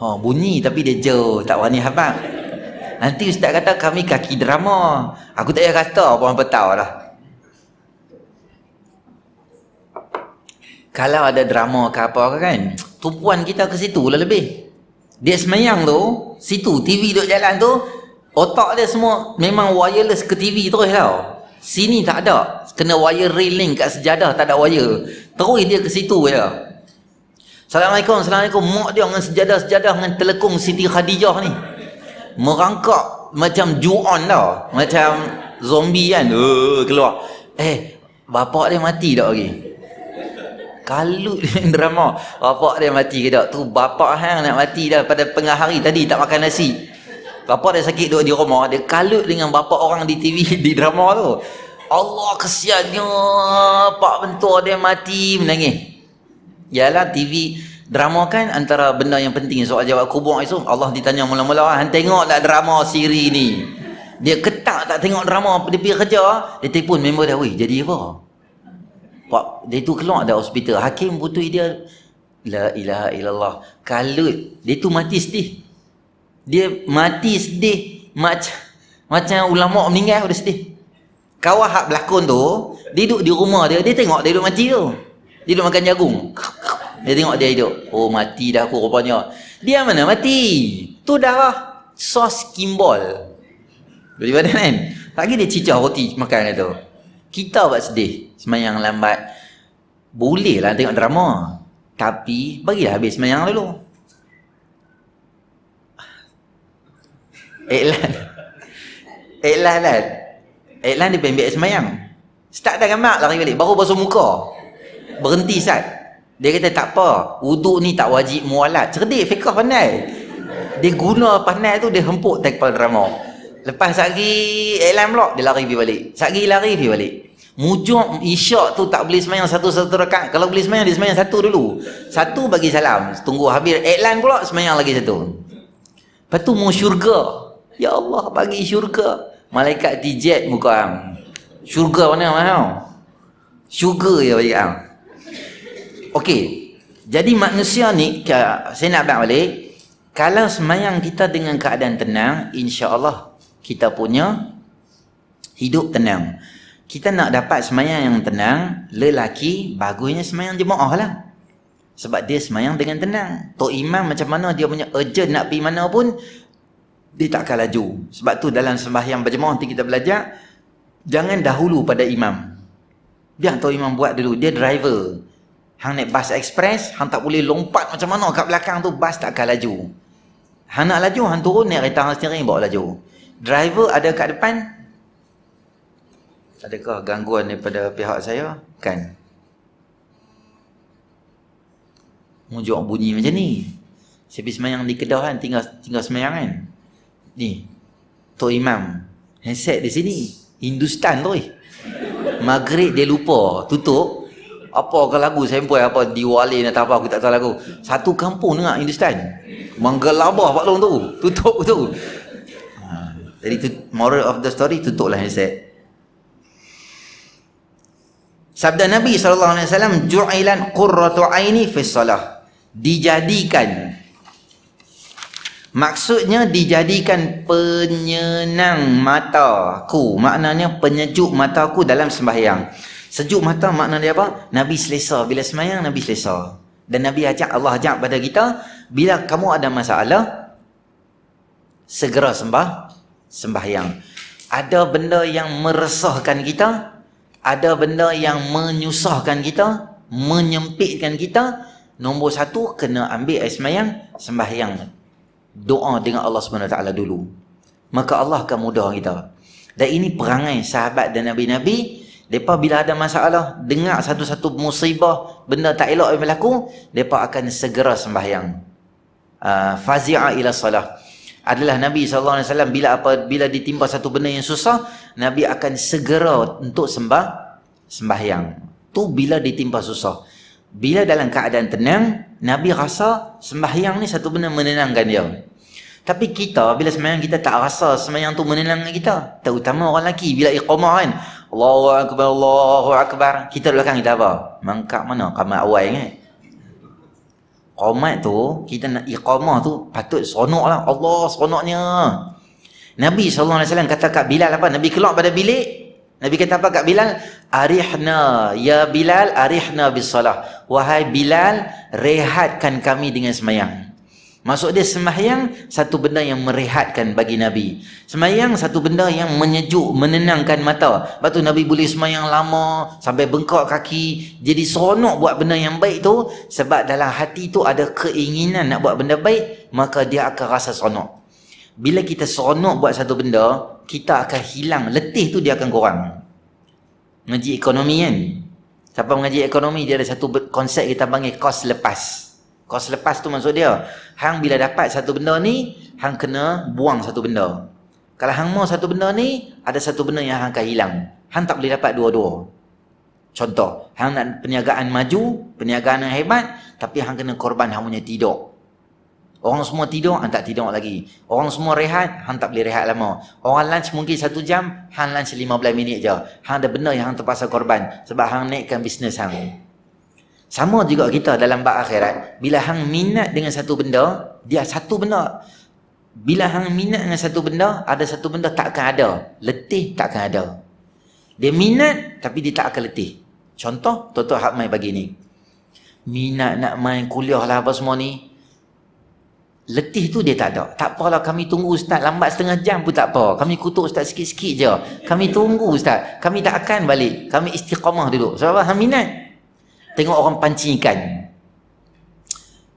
ha, bunyi tapi dia jauh tak wani habang nanti ustaz kata kami kaki drama aku tak payah kata apa-apa tahu lah kalau ada drama ke apa ke kan tumpuan kita ke situ lah lebih dia semayang tu situ TV duduk jalan tu otak dia semua memang wireless ke TV terus tau sini tak ada kena wire railing kat sejadah tak ada wire terus dia ke situ je Assalamualaikum Assalamualaikum mak dia dengan sejadah-sejadah dengan telekung Siti Khadijah ni merangkak macam ju'on tau macam zombie kan uh, keluar eh bapak dia mati tak lagi okay? kalut dengan drama bapak dia mati ke tak tu bapak hang nak mati dah pada tengah hari tadi tak makan nasi bapak dia sakit duduk di rumah dia kalut dengan bapak orang di TV *laughs* di drama tu Allah kesiannya pak bentua dia mati menangis ialah TV drama kan antara benda yang penting soal jawab kubur itu Allah ditanya mula-mula ah, han tengok tak drama siri ni dia ketak tak tengok drama dia pergi kerja dia telefon member dia weh jadi apa Pak, dia tu keluar dari hospital. Hakim butuh dia. La ilaha illallah. Kalut. Dia tu mati sedih. Dia mati sedih. Macam macam ulama' meninggal dia sedih. Kawah hak berlakon tu, dia duduk di rumah dia, dia tengok dia duduk mati tu. Dia duduk makan jagung. Dia tengok dia hidup. Oh, mati dah aku rupanya. Dia mana mati? Tu darah lah. sos kimbol. Dari mana kan? Lagi dia cicah roti makan dia tu. Kita buat sedih semayang lambat boleh lah tengok drama tapi bagilah habis semayang dulu iklan iklan lah, iklan eh, lah. eh, lah, dia pembek semayang start dah gambar lari balik baru basuh muka berhenti sat dia kata tak apa uduk ni tak wajib mualat cerdik fiqah pandai dia guna pandai tu dia hempuk tekpal drama lepas sehari iklan eh, pula dia lari pergi balik sehari lari pergi balik Mujuk isyak tu tak boleh semayang satu-satu rakaat. Kalau boleh semayang, dia semayang satu dulu. Satu bagi salam. Tunggu habis. Iklan pula semayang lagi satu. Lepas tu mau syurga. Ya Allah bagi syurga. Malaikat dijet muka am. Syurga mana am? Syurga ya bagi am. Okey. Jadi manusia ni, saya nak abang balik. Kalau semayang kita dengan keadaan tenang, insya Allah kita punya hidup tenang kita nak dapat semayang yang tenang, lelaki bagusnya semayang jemaah lah. Sebab dia semayang dengan tenang. Tok Imam macam mana dia punya urgent nak pergi mana pun, dia takkan laju. Sebab tu dalam sembahyang berjemaah nanti kita belajar, jangan dahulu pada imam. Biar Tok Imam buat dulu. Dia driver. Hang naik bus ekspres hang tak boleh lompat macam mana kat belakang tu, bus takkan laju. Hang nak laju, hang turun naik kereta hang sendiri, bawa laju. Driver ada kat depan, Adakah gangguan daripada pihak saya? Kan. Mujuk bunyi macam ni. Saya pergi semayang di Kedah kan, tinggal, tinggal semayang kan. Ni, Tok Imam. Headset di sini. Hindustan tu. Eh. Maghrib dia lupa. Tutup. Apa ke lagu sampai apa diwali atau apa aku tak tahu lagu. Satu kampung dengar Hindustan. Menggelabah Pak Long tu. Tutup tu. Ha. Jadi tu, moral of the story tutuplah headset. Sabda Nabi saw alaihi wasallam ju'ilan qurratu aini fi salah. Dijadikan Maksudnya dijadikan penyenang mataku. Maknanya penyejuk mataku dalam sembahyang. Sejuk mata maknanya dia apa? Nabi selesa. Bila sembahyang, Nabi selesa. Dan Nabi ajak, Allah ajak pada kita, bila kamu ada masalah, segera sembah, sembahyang. Ada benda yang meresahkan kita, ada benda yang menyusahkan kita, menyempitkan kita, nombor satu, kena ambil air semayang, sembahyang. Doa dengan Allah SWT dulu. Maka Allah akan mudah kita. Dan ini perangai sahabat dan Nabi-Nabi, mereka bila ada masalah, dengar satu-satu musibah, benda tak elok yang berlaku, mereka akan segera sembahyang. Uh, Fazi'a ila salah adalah Nabi SAW bila apa bila ditimpa satu benda yang susah Nabi akan segera untuk sembah sembahyang tu bila ditimpa susah bila dalam keadaan tenang Nabi rasa sembahyang ni satu benda menenangkan dia tapi kita bila sembahyang kita tak rasa sembahyang tu menenangkan kita terutama orang lelaki bila iqamah kan Allahu Akbar Allahu Akbar kita belakang kita apa mangkak mana kamar awal kan Qomat tu, kita nak iqamah tu, patut seronok lah. Allah seronoknya. Nabi SAW kata kat Bilal apa? Nabi keluar pada bilik. Nabi kata apa kat Bilal? Arihna. Ya Bilal, arihna bisalah. Wahai Bilal, rehatkan kami dengan semayang. Maksud dia sembahyang satu benda yang merehatkan bagi Nabi. Sembahyang satu benda yang menyejuk, menenangkan mata. Lepas tu Nabi boleh sembahyang lama, sampai bengkak kaki. Jadi seronok buat benda yang baik tu. Sebab dalam hati tu ada keinginan nak buat benda baik, maka dia akan rasa seronok. Bila kita seronok buat satu benda, kita akan hilang. Letih tu dia akan kurang. Mengaji ekonomi kan? Siapa mengaji ekonomi, dia ada satu konsep kita panggil kos lepas. Lepas. Kau selepas tu maksud dia, hang bila dapat satu benda ni, hang kena buang satu benda. Kalau hang mau satu benda ni, ada satu benda yang hang akan hilang. Hang tak boleh dapat dua-dua. Contoh, hang nak perniagaan maju, perniagaan yang hebat, tapi hang kena korban hang punya tidur. Orang semua tidur, hang tak tidur lagi. Orang semua rehat, hang tak boleh rehat lama. Orang lunch mungkin satu jam, hang lunch 15 minit je. Hang ada benda yang hang terpaksa korban sebab hang naikkan bisnes hang. Sama juga kita dalam bab akhirat. Bila hang minat dengan satu benda, dia satu benda. Bila hang minat dengan satu benda, ada satu benda tak akan ada. Letih tak akan ada. Dia minat tapi dia tak akan letih. Contoh, Toto hak mai bagi ni. Minat nak main kuliah lah apa semua ni. Letih tu dia tak ada. Tak apalah kami tunggu ustaz lambat setengah jam pun tak apa. Kami kutuk ustaz sikit-sikit je. Kami tunggu ustaz. Kami tak akan balik. Kami istiqamah dulu. Sebab apa? Hang minat. Tengok orang pancing ikan.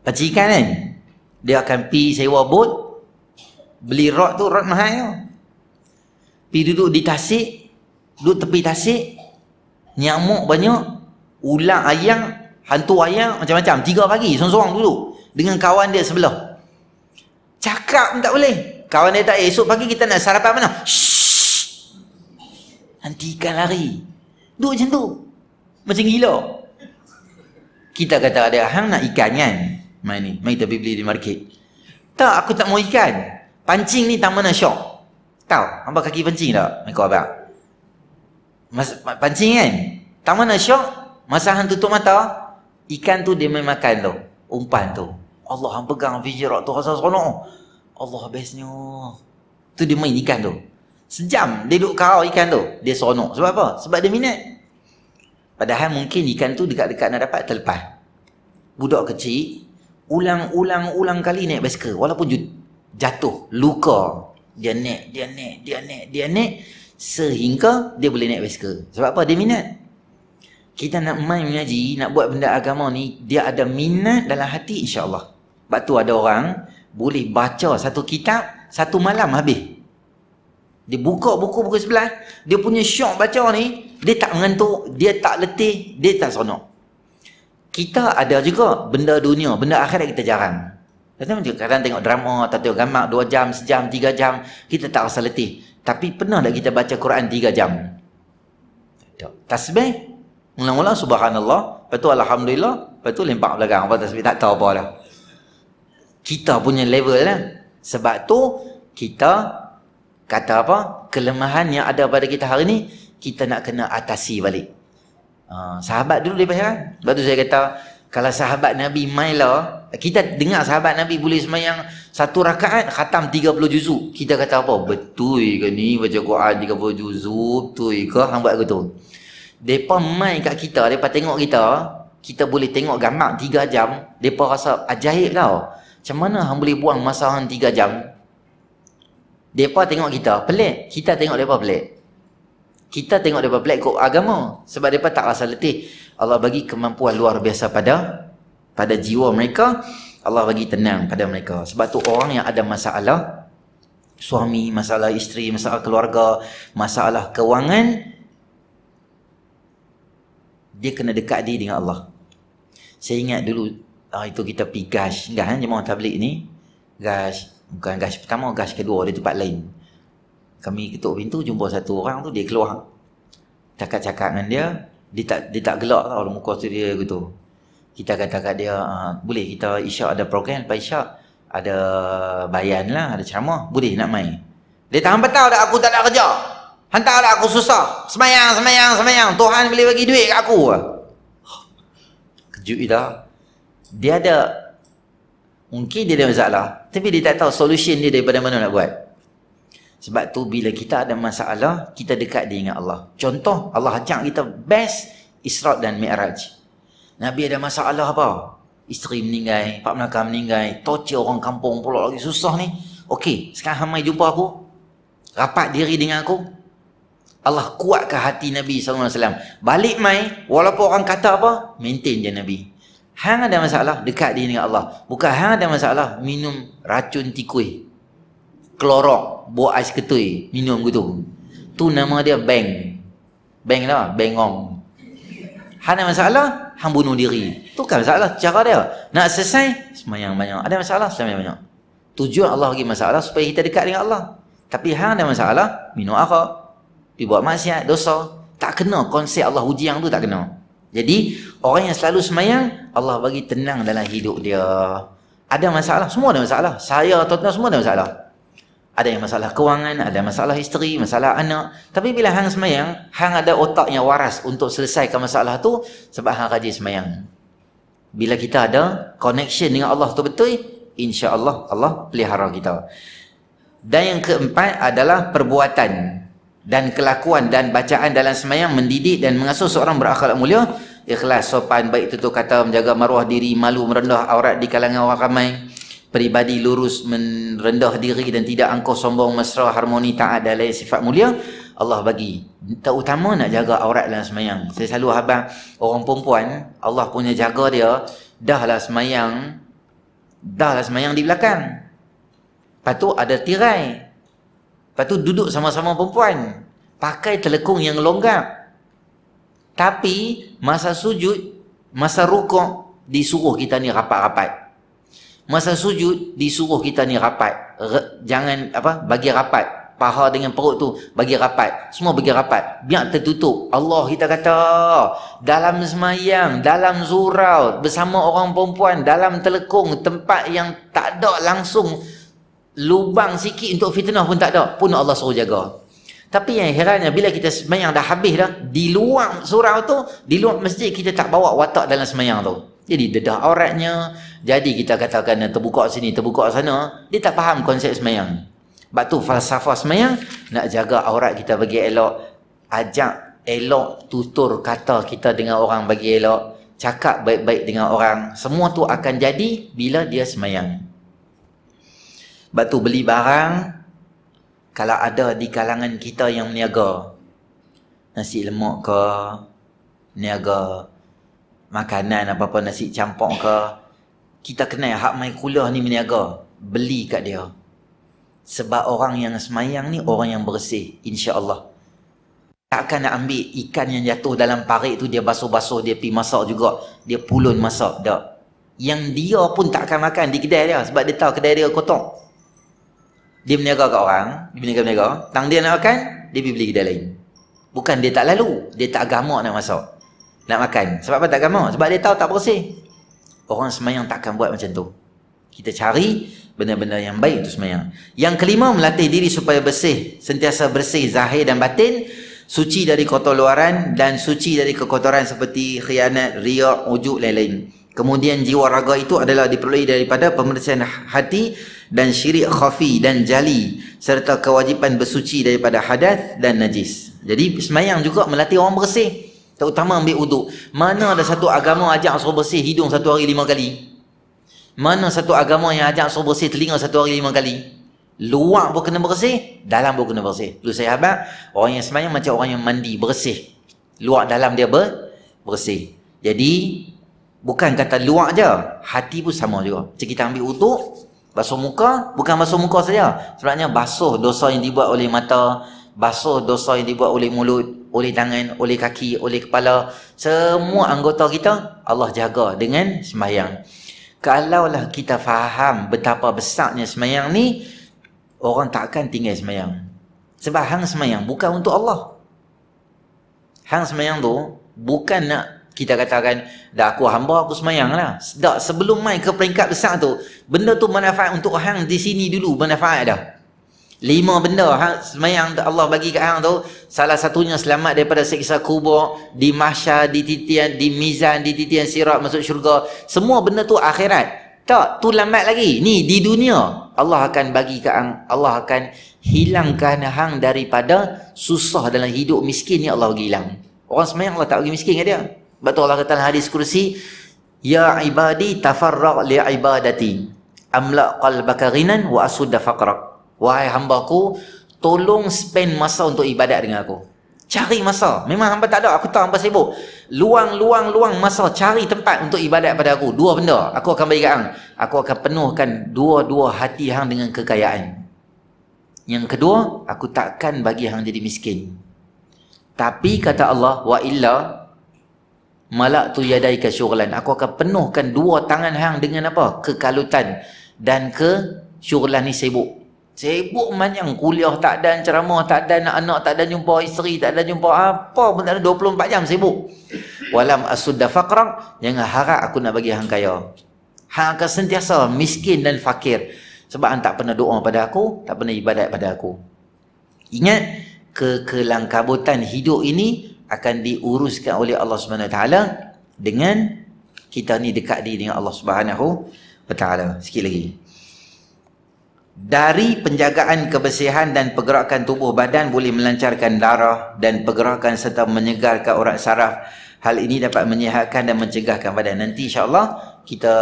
Pancing ikan kan? Dia akan pi sewa bot. Beli rod tu, rod mahal tu. Pi duduk di tasik. Duduk tepi tasik. Nyamuk banyak. Ulang ayam. Hantu ayam. Macam-macam. Tiga pagi. Sorang-sorang dulu. Dengan kawan dia sebelah. Cakap pun tak boleh. Kawan dia tak eh, esok pagi kita nak sarapan mana? Shhh. Nanti ikan lari. Duduk macam tu. Macam gila. Kita kata ada hang nak ikan kan? Mai ni, mai kita beli di market. Tak, aku tak mau ikan. Pancing ni tak mana syok. Tahu, hamba kaki pancing tak? Mai kau abang. Mas, pancing kan? Tak mana syok. Masa hang tutup mata, ikan tu dia main makan tu. Umpan tu. Allah hang pegang vijirat tu rasa seronok. Allah bestnya. Tu dia main ikan tu. Sejam dia duduk kau ikan tu. Dia seronok. Sebab apa? Sebab dia minat. Padahal mungkin ikan tu dekat-dekat nak dapat terlepas. Budak kecil, ulang-ulang-ulang kali naik basikal. Walaupun jatuh, luka. Dia naik, dia naik, dia naik, dia naik. Sehingga dia boleh naik basikal. Sebab apa? Dia minat. Kita nak main mengaji, nak buat benda agama ni, dia ada minat dalam hati insyaallah Allah. Sebab tu ada orang boleh baca satu kitab, satu malam habis. Dia buka buku pukul sebelah. dia punya syok baca ni, dia tak mengantuk, dia tak letih, dia tak senang. Kita ada juga benda dunia, benda akhirat kita jarang. Kadang-kadang tengok drama, tak tengok gamak, 2 jam, sejam, tiga jam, kita tak rasa letih. Tapi pernah tak kita baca Quran tiga jam? Tasbih, ulang-ulang subhanallah, lepas tu Alhamdulillah, lepas tu lempak belakang, lepas tasbih tak tahu apa lah. Kita punya level lah. Sebab tu, kita kata apa kelemahan yang ada pada kita hari ni kita nak kena atasi balik uh, sahabat dulu dia bayar kan? lepas tu saya kata kalau sahabat Nabi Maila kita dengar sahabat Nabi boleh semayang satu rakaat khatam 30 juzuk kita kata apa betul ke ni baca Quran 30 juzuk betul ke hang buat tu depa mai kat kita depa tengok kita kita boleh tengok gamak 3 jam depa rasa ajaib tau macam mana hang boleh buang masa hang 3 jam Depa tengok kita pelik. Kita tengok depa pelik. Kita tengok depa pelik kok agama. Sebab depa tak rasa letih. Allah bagi kemampuan luar biasa pada pada jiwa mereka. Allah bagi tenang pada mereka. Sebab tu orang yang ada masalah. Suami, masalah isteri, masalah keluarga, masalah kewangan. Dia kena dekat dia dengan Allah. Saya ingat dulu, ah, itu kita pergi gash. Eh, kan? Jemaah tablik ni. gas. Bukan gas pertama, gas kedua di tempat lain. Kami ketuk pintu jumpa satu orang tu dia keluar. Cakap-cakap dengan dia, dia tak dia tak gelak tau muka tu dia gitu. Kita kata kat dia, ah, boleh kita Isyak ada program lepas Isyak ada bayan lah, ada ceramah, boleh nak main. Dia tak hampir tahu dah aku tak ada kerja. Hantar dah aku susah. Semayang, semayang, semayang. Tuhan boleh bagi duit kat aku. Kejut dia. Dia ada Mungkin dia ada masalah Tapi dia tak tahu solution dia daripada mana nak buat Sebab tu bila kita ada masalah Kita dekat dengan Allah Contoh Allah ajak kita best Israq dan Mi'raj Nabi ada masalah apa? Isteri meninggal, Pak Melaka meninggal Torture orang kampung pula lagi susah ni Okey, sekarang hamai jumpa aku Rapat diri dengan aku Allah kuatkan hati Nabi SAW Balik mai, walaupun orang kata apa Maintain je Nabi Hang ada masalah dekat diri dengan Allah. Bukan hang ada masalah minum racun tikui. Klorok, buat ais ketui, minum gitu. Tu nama dia bang. Bang lah, bengong. Hang ada masalah, hang bunuh diri. Tu kan masalah cara dia. Nak selesai semayang banyak. Ada masalah semayang banyak. Tujuan Allah bagi masalah supaya kita dekat dengan Allah. Tapi hang ada masalah, minum arak. dibuat buat maksiat, dosa. Tak kena konsep Allah ujian tu tak kena. Jadi orang yang selalu semayang Allah bagi tenang dalam hidup dia. Ada masalah, semua ada masalah. Saya tuan-tuan semua ada masalah. Ada yang masalah kewangan, ada masalah isteri, masalah anak. Tapi bila hang semayang, hang ada otak yang waras untuk selesaikan masalah tu sebab hang rajin semayang. Bila kita ada connection dengan Allah tu betul, insya-Allah Allah pelihara kita. Dan yang keempat adalah perbuatan dan kelakuan dan bacaan dalam semayang mendidik dan mengasuh seorang berakhlak mulia ikhlas sopan baik tutur kata menjaga maruah diri malu merendah aurat di kalangan orang ramai peribadi lurus merendah diri dan tidak angkuh sombong mesra harmoni taat dan lain sifat mulia Allah bagi terutama nak jaga aurat dalam semayang saya selalu habang orang perempuan Allah punya jaga dia dahlah semayang dahlah semayang di belakang patut ada tirai Lepas tu duduk sama-sama perempuan. Pakai telekung yang longgar. Tapi masa sujud, masa rukuk disuruh kita ni rapat-rapat. Masa sujud disuruh kita ni rapat. R- jangan apa bagi rapat. Paha dengan perut tu bagi rapat. Semua bagi rapat. Biar tertutup. Allah kita kata dalam semayang, dalam zurau, bersama orang perempuan, dalam telekung, tempat yang tak ada langsung lubang sikit untuk fitnah pun tak ada pun Allah suruh jaga tapi yang herannya bila kita semayang dah habis dah di luar surau tu di luar masjid kita tak bawa watak dalam semayang tu jadi dedah auratnya jadi kita katakan terbuka sini terbuka sana dia tak faham konsep semayang sebab tu falsafah semayang nak jaga aurat kita bagi elok ajak elok tutur kata kita dengan orang bagi elok cakap baik-baik dengan orang semua tu akan jadi bila dia semayang Batu beli barang kalau ada di kalangan kita yang meniaga nasi lemak ke, niaga makanan apa-apa nasi campur ke, kita kena hak mai kuliah ni meniaga, beli kat dia. Sebab orang yang semayang ni orang yang bersih, insya Allah. Takkan nak ambil ikan yang jatuh dalam parit tu dia basuh-basuh dia pi masak juga dia pulun masak tak yang dia pun takkan makan di kedai dia sebab dia tahu kedai dia kotor dia berniaga kat orang, dia hmm. berniaga-berniaga, tang dia nak makan, dia pergi beli kedai lain. Bukan dia tak lalu, dia tak gamak nak masak. Nak makan. Sebab apa tak gamak? Sebab dia tahu tak bersih. Orang semayang takkan buat macam tu. Kita cari benda-benda yang baik untuk semayang. Yang kelima, melatih diri supaya bersih. Sentiasa bersih zahir dan batin. Suci dari kotor luaran dan suci dari kekotoran seperti khianat, riak, ujuk, lain-lain. Kemudian jiwa raga itu adalah diperolehi daripada pembersihan hati dan syirik khafi dan jali serta kewajipan bersuci daripada hadas dan najis. Jadi semayang juga melatih orang bersih. Terutama ambil uduk. Mana ada satu agama ajak suruh bersih hidung satu hari lima kali? Mana satu agama yang ajak suruh bersih telinga satu hari lima kali? Luar pun kena bersih, dalam pun kena bersih. Terus saya habak, orang yang sembahyang macam orang yang mandi, bersih. Luar dalam dia ber bersih. Jadi, Bukan kata luar je Hati pun sama juga Macam kita ambil utuk Basuh muka Bukan basuh muka saja Sebabnya basuh dosa yang dibuat oleh mata Basuh dosa yang dibuat oleh mulut Oleh tangan Oleh kaki Oleh kepala Semua anggota kita Allah jaga dengan semayang Kalaulah kita faham Betapa besarnya semayang ni Orang takkan tinggal semayang Sebab hang semayang Bukan untuk Allah Hang semayang tu Bukan nak kita katakan dah aku hamba aku semayang lah Dah sebelum mai ke peringkat besar tu benda tu manfaat untuk hang di sini dulu manfaat dah lima benda hang semayang Allah bagi kat hang tu salah satunya selamat daripada siksa kubur di mahsyar di titian di mizan di titian sirat masuk syurga semua benda tu akhirat tak tu lambat lagi ni di dunia Allah akan bagi kat hang Allah akan hilangkan hang daripada susah dalam hidup miskin ni Allah bagi hilang orang semayang Allah tak bagi miskin kat dia sebab tu Allah kata dalam hadis kursi, Ya ibadi tafarraq li ibadati. Amla qalbaka ghinan wa asudda faqrak. Wahai hamba ku, tolong spend masa untuk ibadat dengan aku. Cari masa. Memang hamba tak ada. Aku tahu hamba sibuk. Luang, luang, luang masa. Cari tempat untuk ibadat pada aku. Dua benda. Aku akan bagi kat hang. Aku akan penuhkan dua-dua hati hang dengan kekayaan. Yang kedua, aku takkan bagi hang jadi miskin. Tapi kata Allah, wa illa malak tu yadai kasyurlan aku akan penuhkan dua tangan hang dengan apa kekalutan dan ke syurlan ni sibuk sibuk manjang kuliah tak dan ceramah tak dan anak anak tak dan jumpa isteri tak dan jumpa apa pun tak ada 24 jam sibuk walam asudda faqra jangan harap aku nak bagi hang kaya hang akan sentiasa miskin dan fakir sebab hang tak pernah doa pada aku tak pernah ibadat pada aku ingat kekelangkabutan hidup ini akan diuruskan oleh Allah Subhanahu Wa Taala dengan kita ni dekat di dengan Allah Subhanahu Wa Taala. Sikit lagi. Dari penjagaan kebersihan dan pergerakan tubuh badan boleh melancarkan darah dan pergerakan serta menyegarkan urat saraf. Hal ini dapat menyihatkan dan mencegahkan badan. Nanti insya kita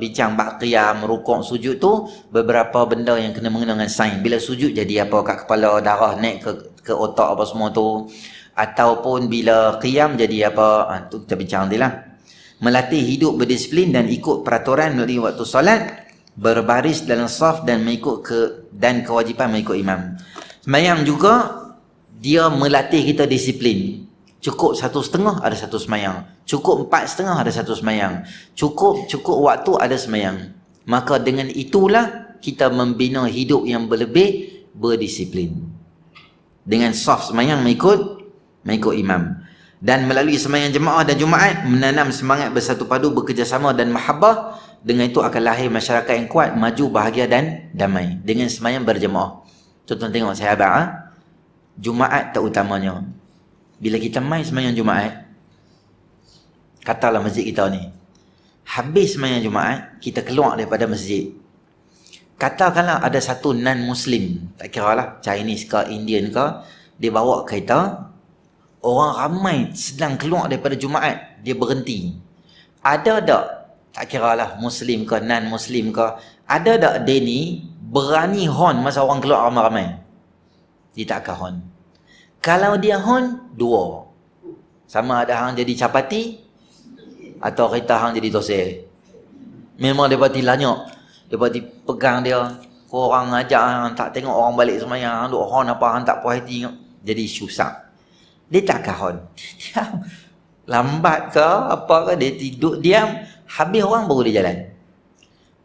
bincang bab qiyam, rukuk, sujud tu beberapa benda yang kena mengenai dengan sains. Bila sujud jadi apa kat kepala, darah naik ke ke otak apa semua tu ataupun bila qiyam jadi apa ha, tu kita bincang dia lah melatih hidup berdisiplin dan ikut peraturan melalui waktu solat berbaris dalam saf dan mengikut ke dan kewajipan mengikut imam semayang juga dia melatih kita disiplin cukup satu setengah ada satu semayang cukup empat setengah ada satu semayang cukup cukup waktu ada semayang maka dengan itulah kita membina hidup yang berlebih berdisiplin dengan soft semayang mengikut mengikut imam dan melalui semayang jemaah dan jumaat menanam semangat bersatu padu bekerjasama dan mahabbah dengan itu akan lahir masyarakat yang kuat maju bahagia dan damai dengan semayang berjemaah tuan tengok saya abang ah. ha? jumaat terutamanya bila kita mai semayang jumaat katalah masjid kita ni habis semayang jumaat kita keluar daripada masjid katakanlah ada satu non-muslim tak kira lah Chinese ke Indian ke dia bawa kereta orang ramai sedang keluar daripada Jumaat, dia berhenti. Ada tak, tak kira lah Muslim ke, non-Muslim ke, ada tak dia ni berani hon masa orang keluar ramai-ramai? Dia tak akan hon. Kalau dia hon, dua. Sama ada hang jadi capati atau kita hang jadi tosir. Memang dia berhenti lanyak. Dia berhenti pegang dia. orang ajak tak tengok orang balik semayang. Hang duk hon apa, hang tak puas hati. Jadi susah. Dia tak kahon. Diam. Lambat ke apa ke dia tidur diam. Habis orang baru dia jalan.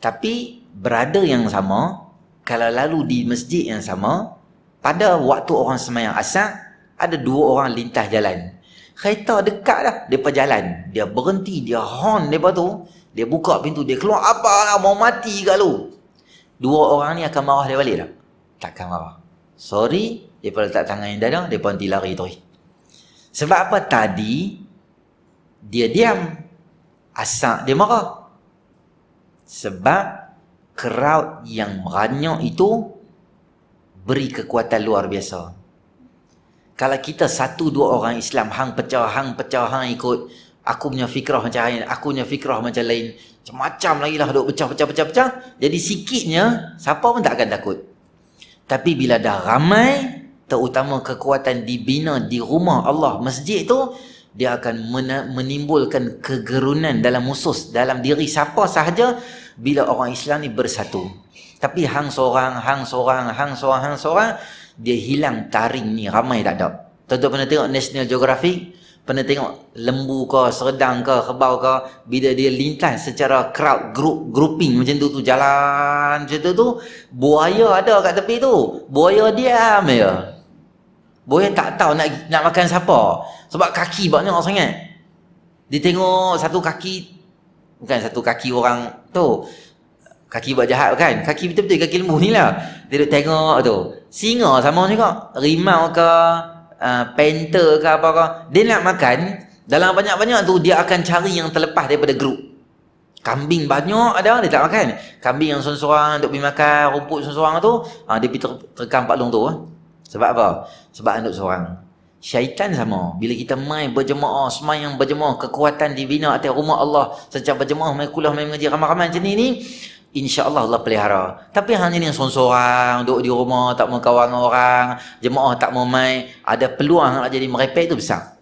Tapi brother yang sama kalau lalu di masjid yang sama pada waktu orang semayang asal ada dua orang lintas jalan. Kereta dekat dah. Dia jalan. Dia berhenti. Dia horn lepas tu. Dia buka pintu. Dia keluar. Apa lah? Mau mati kat lu. Dua orang ni akan marah dia balik tak? Takkan marah. Sorry. Dia letak tangan yang dadah. Dia pun lari tu. Sebab apa tadi dia diam. Asal dia marah. Sebab crowd yang banyak itu beri kekuatan luar biasa. Kalau kita satu dua orang Islam hang pecah hang pecah hang ikut aku punya fikrah macam lain, aku punya fikrah macam lain, macam-macam lagi lah duk pecah pecah pecah pecah. Jadi sikitnya siapa pun tak akan takut. Tapi bila dah ramai, terutama kekuatan dibina di rumah Allah masjid tu dia akan menimbulkan kegerunan dalam musus dalam diri siapa sahaja bila orang Islam ni bersatu tapi hang seorang hang seorang hang seorang hang seorang dia hilang taring ni ramai tak ada tuan-tuan pernah tengok National Geographic pernah tengok lembu ke serdang ke kerbau ke bila dia lintas secara crowd group grouping macam tu tu jalan macam tu tu buaya ada kat tepi tu buaya diam je Boyan tak tahu nak nak makan siapa. Sebab kaki banyak sangat. Dia tengok satu kaki. Bukan satu kaki orang tu. Kaki buat jahat kan. Kaki betul-betul kaki lembu ni lah. Dia duduk tengok tu. Singa sama juga. Rimau ke. Uh, panther ke apa ke. Dia nak makan. Dalam banyak-banyak tu. Dia akan cari yang terlepas daripada grup. Kambing banyak ada dia tak makan. Kambing yang seorang-seorang duk pergi makan rumput seorang-seorang tu, ha, dia pergi ter- terkam Pak tu. Ha. Sebab apa? Sebab anduk seorang. Syaitan sama. Bila kita mai berjemaah, semayang berjemaah, kekuatan dibina atas rumah Allah secara berjemaah, mai kuliah, mai mengaji ramai-ramai macam ni ni, insya-Allah Allah pelihara. Tapi hanya ni sorang seorang duduk di rumah, tak mau kawan orang, jemaah tak mau mai, ada peluang nak jadi merepek tu besar.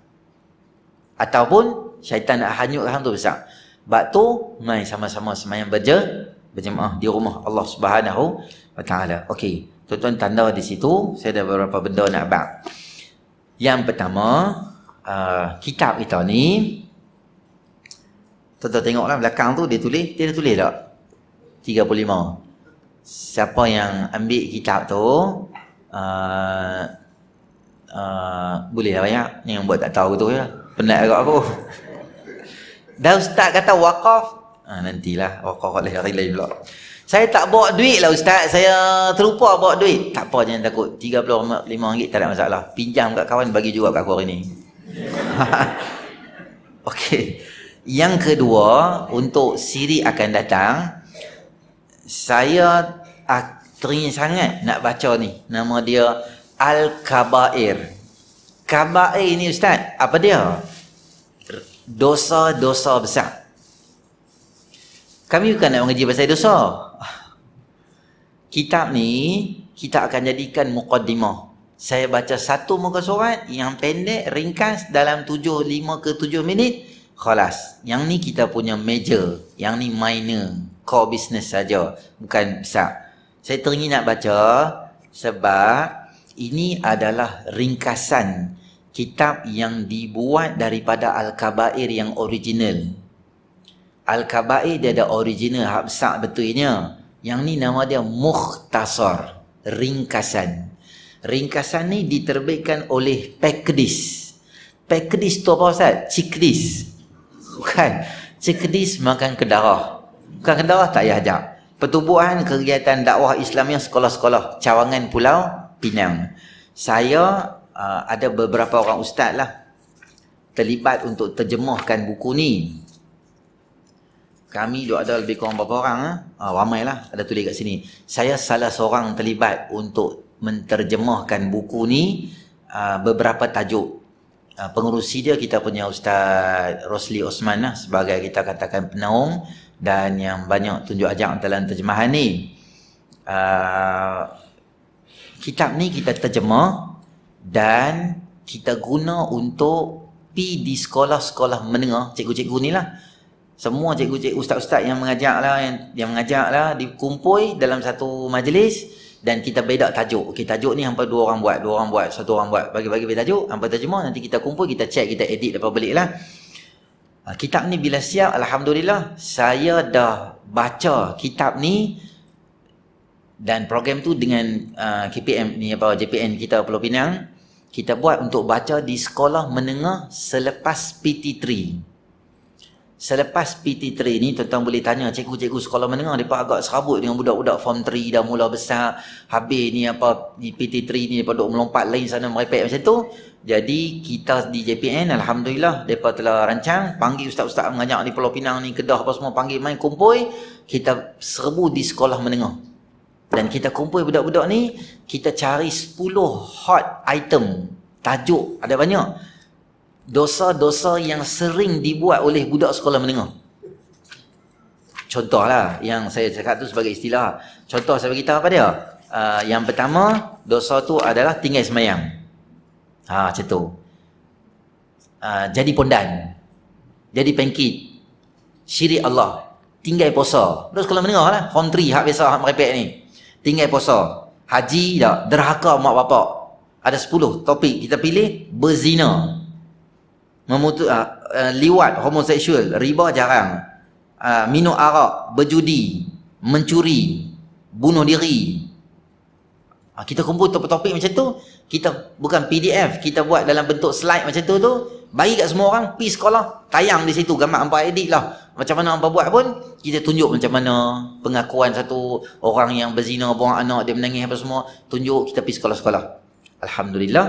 Ataupun syaitan nak hanyut hang tu besar. Sebab tu mai sama-sama semayang berje berjemaah di rumah Allah Subhanahu wa taala. Okey. Tuan-tuan tanda di situ, saya ada beberapa benda nak abang. Yang pertama, uh, kitab kita ni, tuan-tuan tengoklah belakang tu dia tulis, dia tulis tak? 35. Siapa yang ambil kitab tu, uh, uh, boleh lah banyak. Yang buat tak tahu tu ya. Penat agak aku. Dah ustaz kata wakaf, ha, nantilah wakaf oleh hari lain pula saya tak bawa duit lah ustaz saya terlupa bawa duit tak apa jangan takut 35 ringgit tak ada masalah pinjam kat kawan bagi juga kat aku hari ni *laughs* ok yang kedua untuk siri akan datang saya ah, teringin sangat nak baca ni nama dia Al-Kabair Kabair ni ustaz apa dia? dosa-dosa besar kami bukan nak mengaji pasal dosa. Kitab ni, kita akan jadikan muqaddimah. Saya baca satu muka surat yang pendek, ringkas dalam tujuh, lima ke tujuh minit. Kholas. Yang ni kita punya major. Yang ni minor. Core business saja, Bukan besar. Saya teringin nak baca sebab ini adalah ringkasan kitab yang dibuat daripada Al-Kabair yang original. Al-Kaba'i dia ada original Habsa betulnya. Yang ni nama dia Mukhtasar. Ringkasan. Ringkasan ni diterbitkan oleh Pekdis. Pekdis tu apa Ustaz? Cikdis. Bukan. Cikdis makan kedarah. Bukan kedarah tak payah ajak. Pertubuhan kegiatan dakwah Islam yang sekolah-sekolah. Cawangan pulau Pinang. Saya uh, ada beberapa orang Ustaz lah. Terlibat untuk terjemahkan buku ni kami duk ada lebih kurang berapa orang ah ha? ramailah ada tulis kat sini saya salah seorang terlibat untuk menterjemahkan buku ni ha, beberapa tajuk ha, pengerusi dia kita punya ustaz Rosli Osman lah, sebagai kita katakan penaung dan yang banyak tunjuk ajar dalam terjemahan ni ha, kitab ni kita terjemah dan kita guna untuk pi di sekolah-sekolah menengah cikgu-cikgu ni lah semua cikgu-cikgu ustaz-ustaz yang mengajaklah yang yang mengajaklah dikumpul dalam satu majlis dan kita beda tajuk. Okey tajuk ni hangpa dua orang buat, dua orang buat, satu orang buat. Bagi-bagi beda tajuk, hangpa terjemah nanti kita kumpul, kita check, kita edit lepas baliklah. Ah, kitab ni bila siap, Alhamdulillah, saya dah baca kitab ni dan program tu dengan uh, ah, KPM ni apa JPN kita Pulau Pinang kita buat untuk baca di sekolah menengah selepas PT3. Selepas PT3 ni tuan-tuan boleh tanya cikgu-cikgu sekolah menengah depa agak serabut dengan budak-budak form 3 dah mula besar habis ni apa di PT3 ni depa duk melompat lain sana merepek macam tu. Jadi kita di JPN alhamdulillah depa telah rancang panggil ustaz-ustaz mengajar di Pulau Pinang ni Kedah apa semua panggil main kumpul kita serbu di sekolah menengah. Dan kita kumpul budak-budak ni kita cari 10 hot item tajuk ada banyak dosa-dosa yang sering dibuat oleh budak sekolah menengah. Contohlah yang saya cakap tu sebagai istilah. Contoh saya beritahu apa dia? Uh, yang pertama, dosa tu adalah tinggal semayang. Ha, macam tu. Uh, jadi pondan. Jadi pengkit. Syirik Allah. Tinggal puasa. Budak sekolah menengah lah. Form hak biasa, hak merepek ni. Tinggal puasa. Haji tak? Derhaka mak bapak. Ada sepuluh topik kita pilih. Berzina. Berzina memutu uh, uh, liwat homoseksual riba jarang uh, minum arak berjudi mencuri bunuh diri uh, kita kumpul topik-topik macam tu kita bukan PDF kita buat dalam bentuk slide macam tu tu bagi kat semua orang pergi sekolah tayang di situ gambar hangpa edit lah macam mana hangpa buat pun kita tunjuk macam mana pengakuan satu orang yang berzina buang anak dia menangis apa semua tunjuk kita pergi sekolah-sekolah alhamdulillah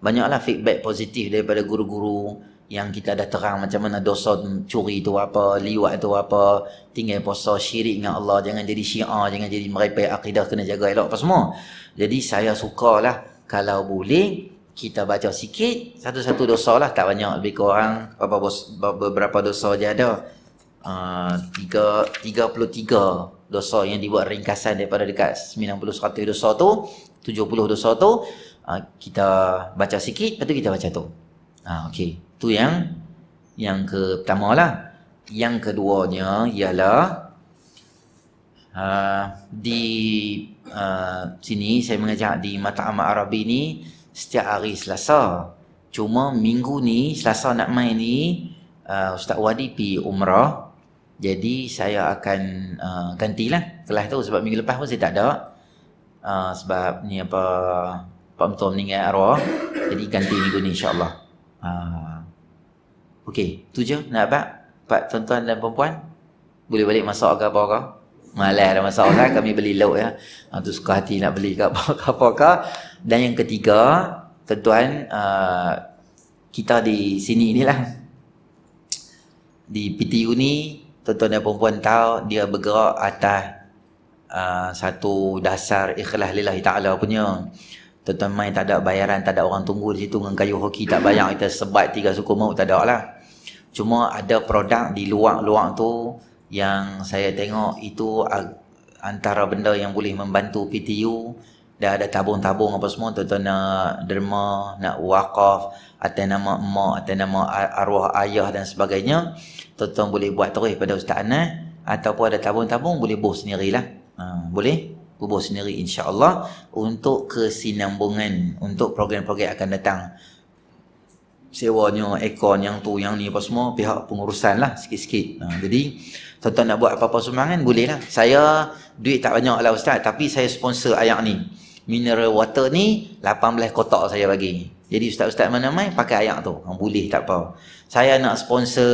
banyaklah feedback positif daripada guru-guru yang kita dah terang macam mana dosa curi tu apa, liwat tu apa, tinggal puasa syirik dengan Allah, jangan jadi syiah, jangan jadi merepek akidah, kena jaga elok apa semua. Jadi saya sukalah kalau boleh kita baca sikit satu-satu dosa lah tak banyak lebih kurang beberapa dosa je ada uh, tiga, tiga puluh tiga dosa yang dibuat ringkasan daripada dekat 90-100 dosa tu 70 dosa tu uh, kita baca sikit lepas tu kita baca tu Ah okay. Tu yang yang ke pertama lah. Yang keduanya ialah uh, di uh, sini saya mengajar di Mata Amat Arabi ni setiap hari Selasa. Cuma minggu ni Selasa nak main ni uh, Ustaz Wadi pi umrah. Jadi saya akan uh, gantilah kelas tu sebab minggu lepas pun saya tak ada. Uh, sebab ni apa Pak Mentor meninggal arwah. Jadi ganti minggu ni insya-Allah. Uh, Okey, tu je nak abad. Pak tuan-tuan dan perempuan boleh balik masak ke apa ke? Malas dah masak kan kami beli lauk ya. Ha, tu suka hati nak beli ke apa *laughs* ke Dan yang ketiga, tuan-tuan uh, kita di sini inilah di PTU Uni tuan-tuan dan perempuan tahu dia bergerak atas uh, satu dasar ikhlas lillahi ta'ala punya tuan-tuan main tak ada bayaran tak ada orang tunggu di situ dengan kayu hoki tak bayar kita sebat tiga suku maut tak ada lah Cuma ada produk di luar-luar tu yang saya tengok itu antara benda yang boleh membantu PTU dia ada tabung-tabung apa semua tuan-tuan nak derma, nak wakaf atas nama emak, atas nama arwah ayah dan sebagainya tuan-tuan boleh buat terus pada Ustaz Anah ataupun ada tabung-tabung boleh buh sendirilah ha, boleh buh sendiri insyaAllah untuk kesinambungan untuk program-program akan datang sewanya ekon yang tu yang ni apa semua pihak pengurusan lah sikit-sikit ha, jadi tuan-tuan nak buat apa-apa sumbangan boleh lah saya duit tak banyak lah ustaz tapi saya sponsor ayak ni mineral water ni 18 kotak saya bagi jadi ustaz-ustaz mana mai? pakai ayak tu ha, boleh tak apa saya nak sponsor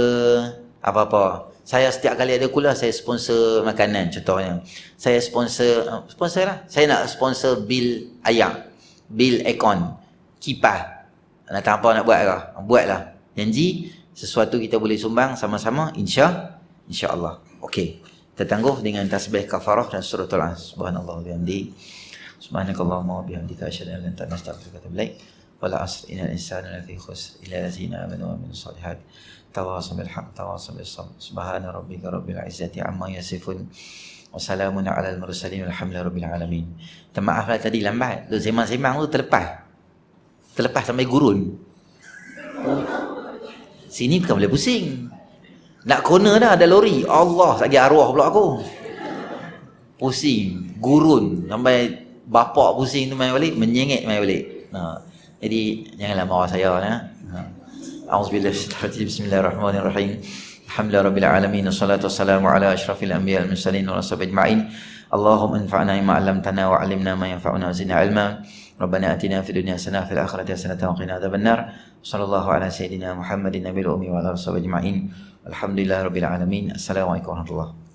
apa-apa saya setiap kali ada kuliah saya sponsor makanan contohnya saya sponsor eh, sponsor lah saya nak sponsor bil ayak bil ekon, kipah. Nak tak apa nak buat lah. Buatlah. Janji sesuatu kita boleh sumbang sama-sama insya insyaallah. Okey. Kita tangguh dengan tasbih kafarah dan suratul as. Subhanallah wa Subhanakallahumma wa bihamdika asyhadu an la ilaha illa anta astaghfiruka wa atubu ilaik. insana lafi khusr illa allazina amanu wa amilus solihat. Tawassal bil haqq, tawassal bis sabr. Subhana rabbika rabbil izzati amma yasifun. Wassalamu ala al mursalin walhamdulillahi rabbil alamin. Tamaaf lah tadi lambat. Tu sembang-sembang tu terlepas. Terlepas sampai gurun Sini bukan boleh pusing Nak corner dah ada lori Allah sagi arwah pula aku Pusing Gurun Sampai bapak pusing tu main balik Menyengit main balik ha. Jadi janganlah marah saya ya. Ha. Bismillahirrahmanirrahim Alhamdulillah Rabbil Alamin Assalatu wassalamu ala ashrafil anbiya al-musalin Wa rasabit ma'in Allahumma anfa'na ima'alamtana wa'alimna alimna ma yanfa'una zina'ilma Alhamdulillah ربنا أتنا في الدنيا حسنة وفي الآخرة حسنة وقنا عذاب النار صلى الله على سيدنا محمد النبي الأمي وعلى آله وصحبه أجمعين الحمد لله رب العالمين السلام عليكم ورحمة الله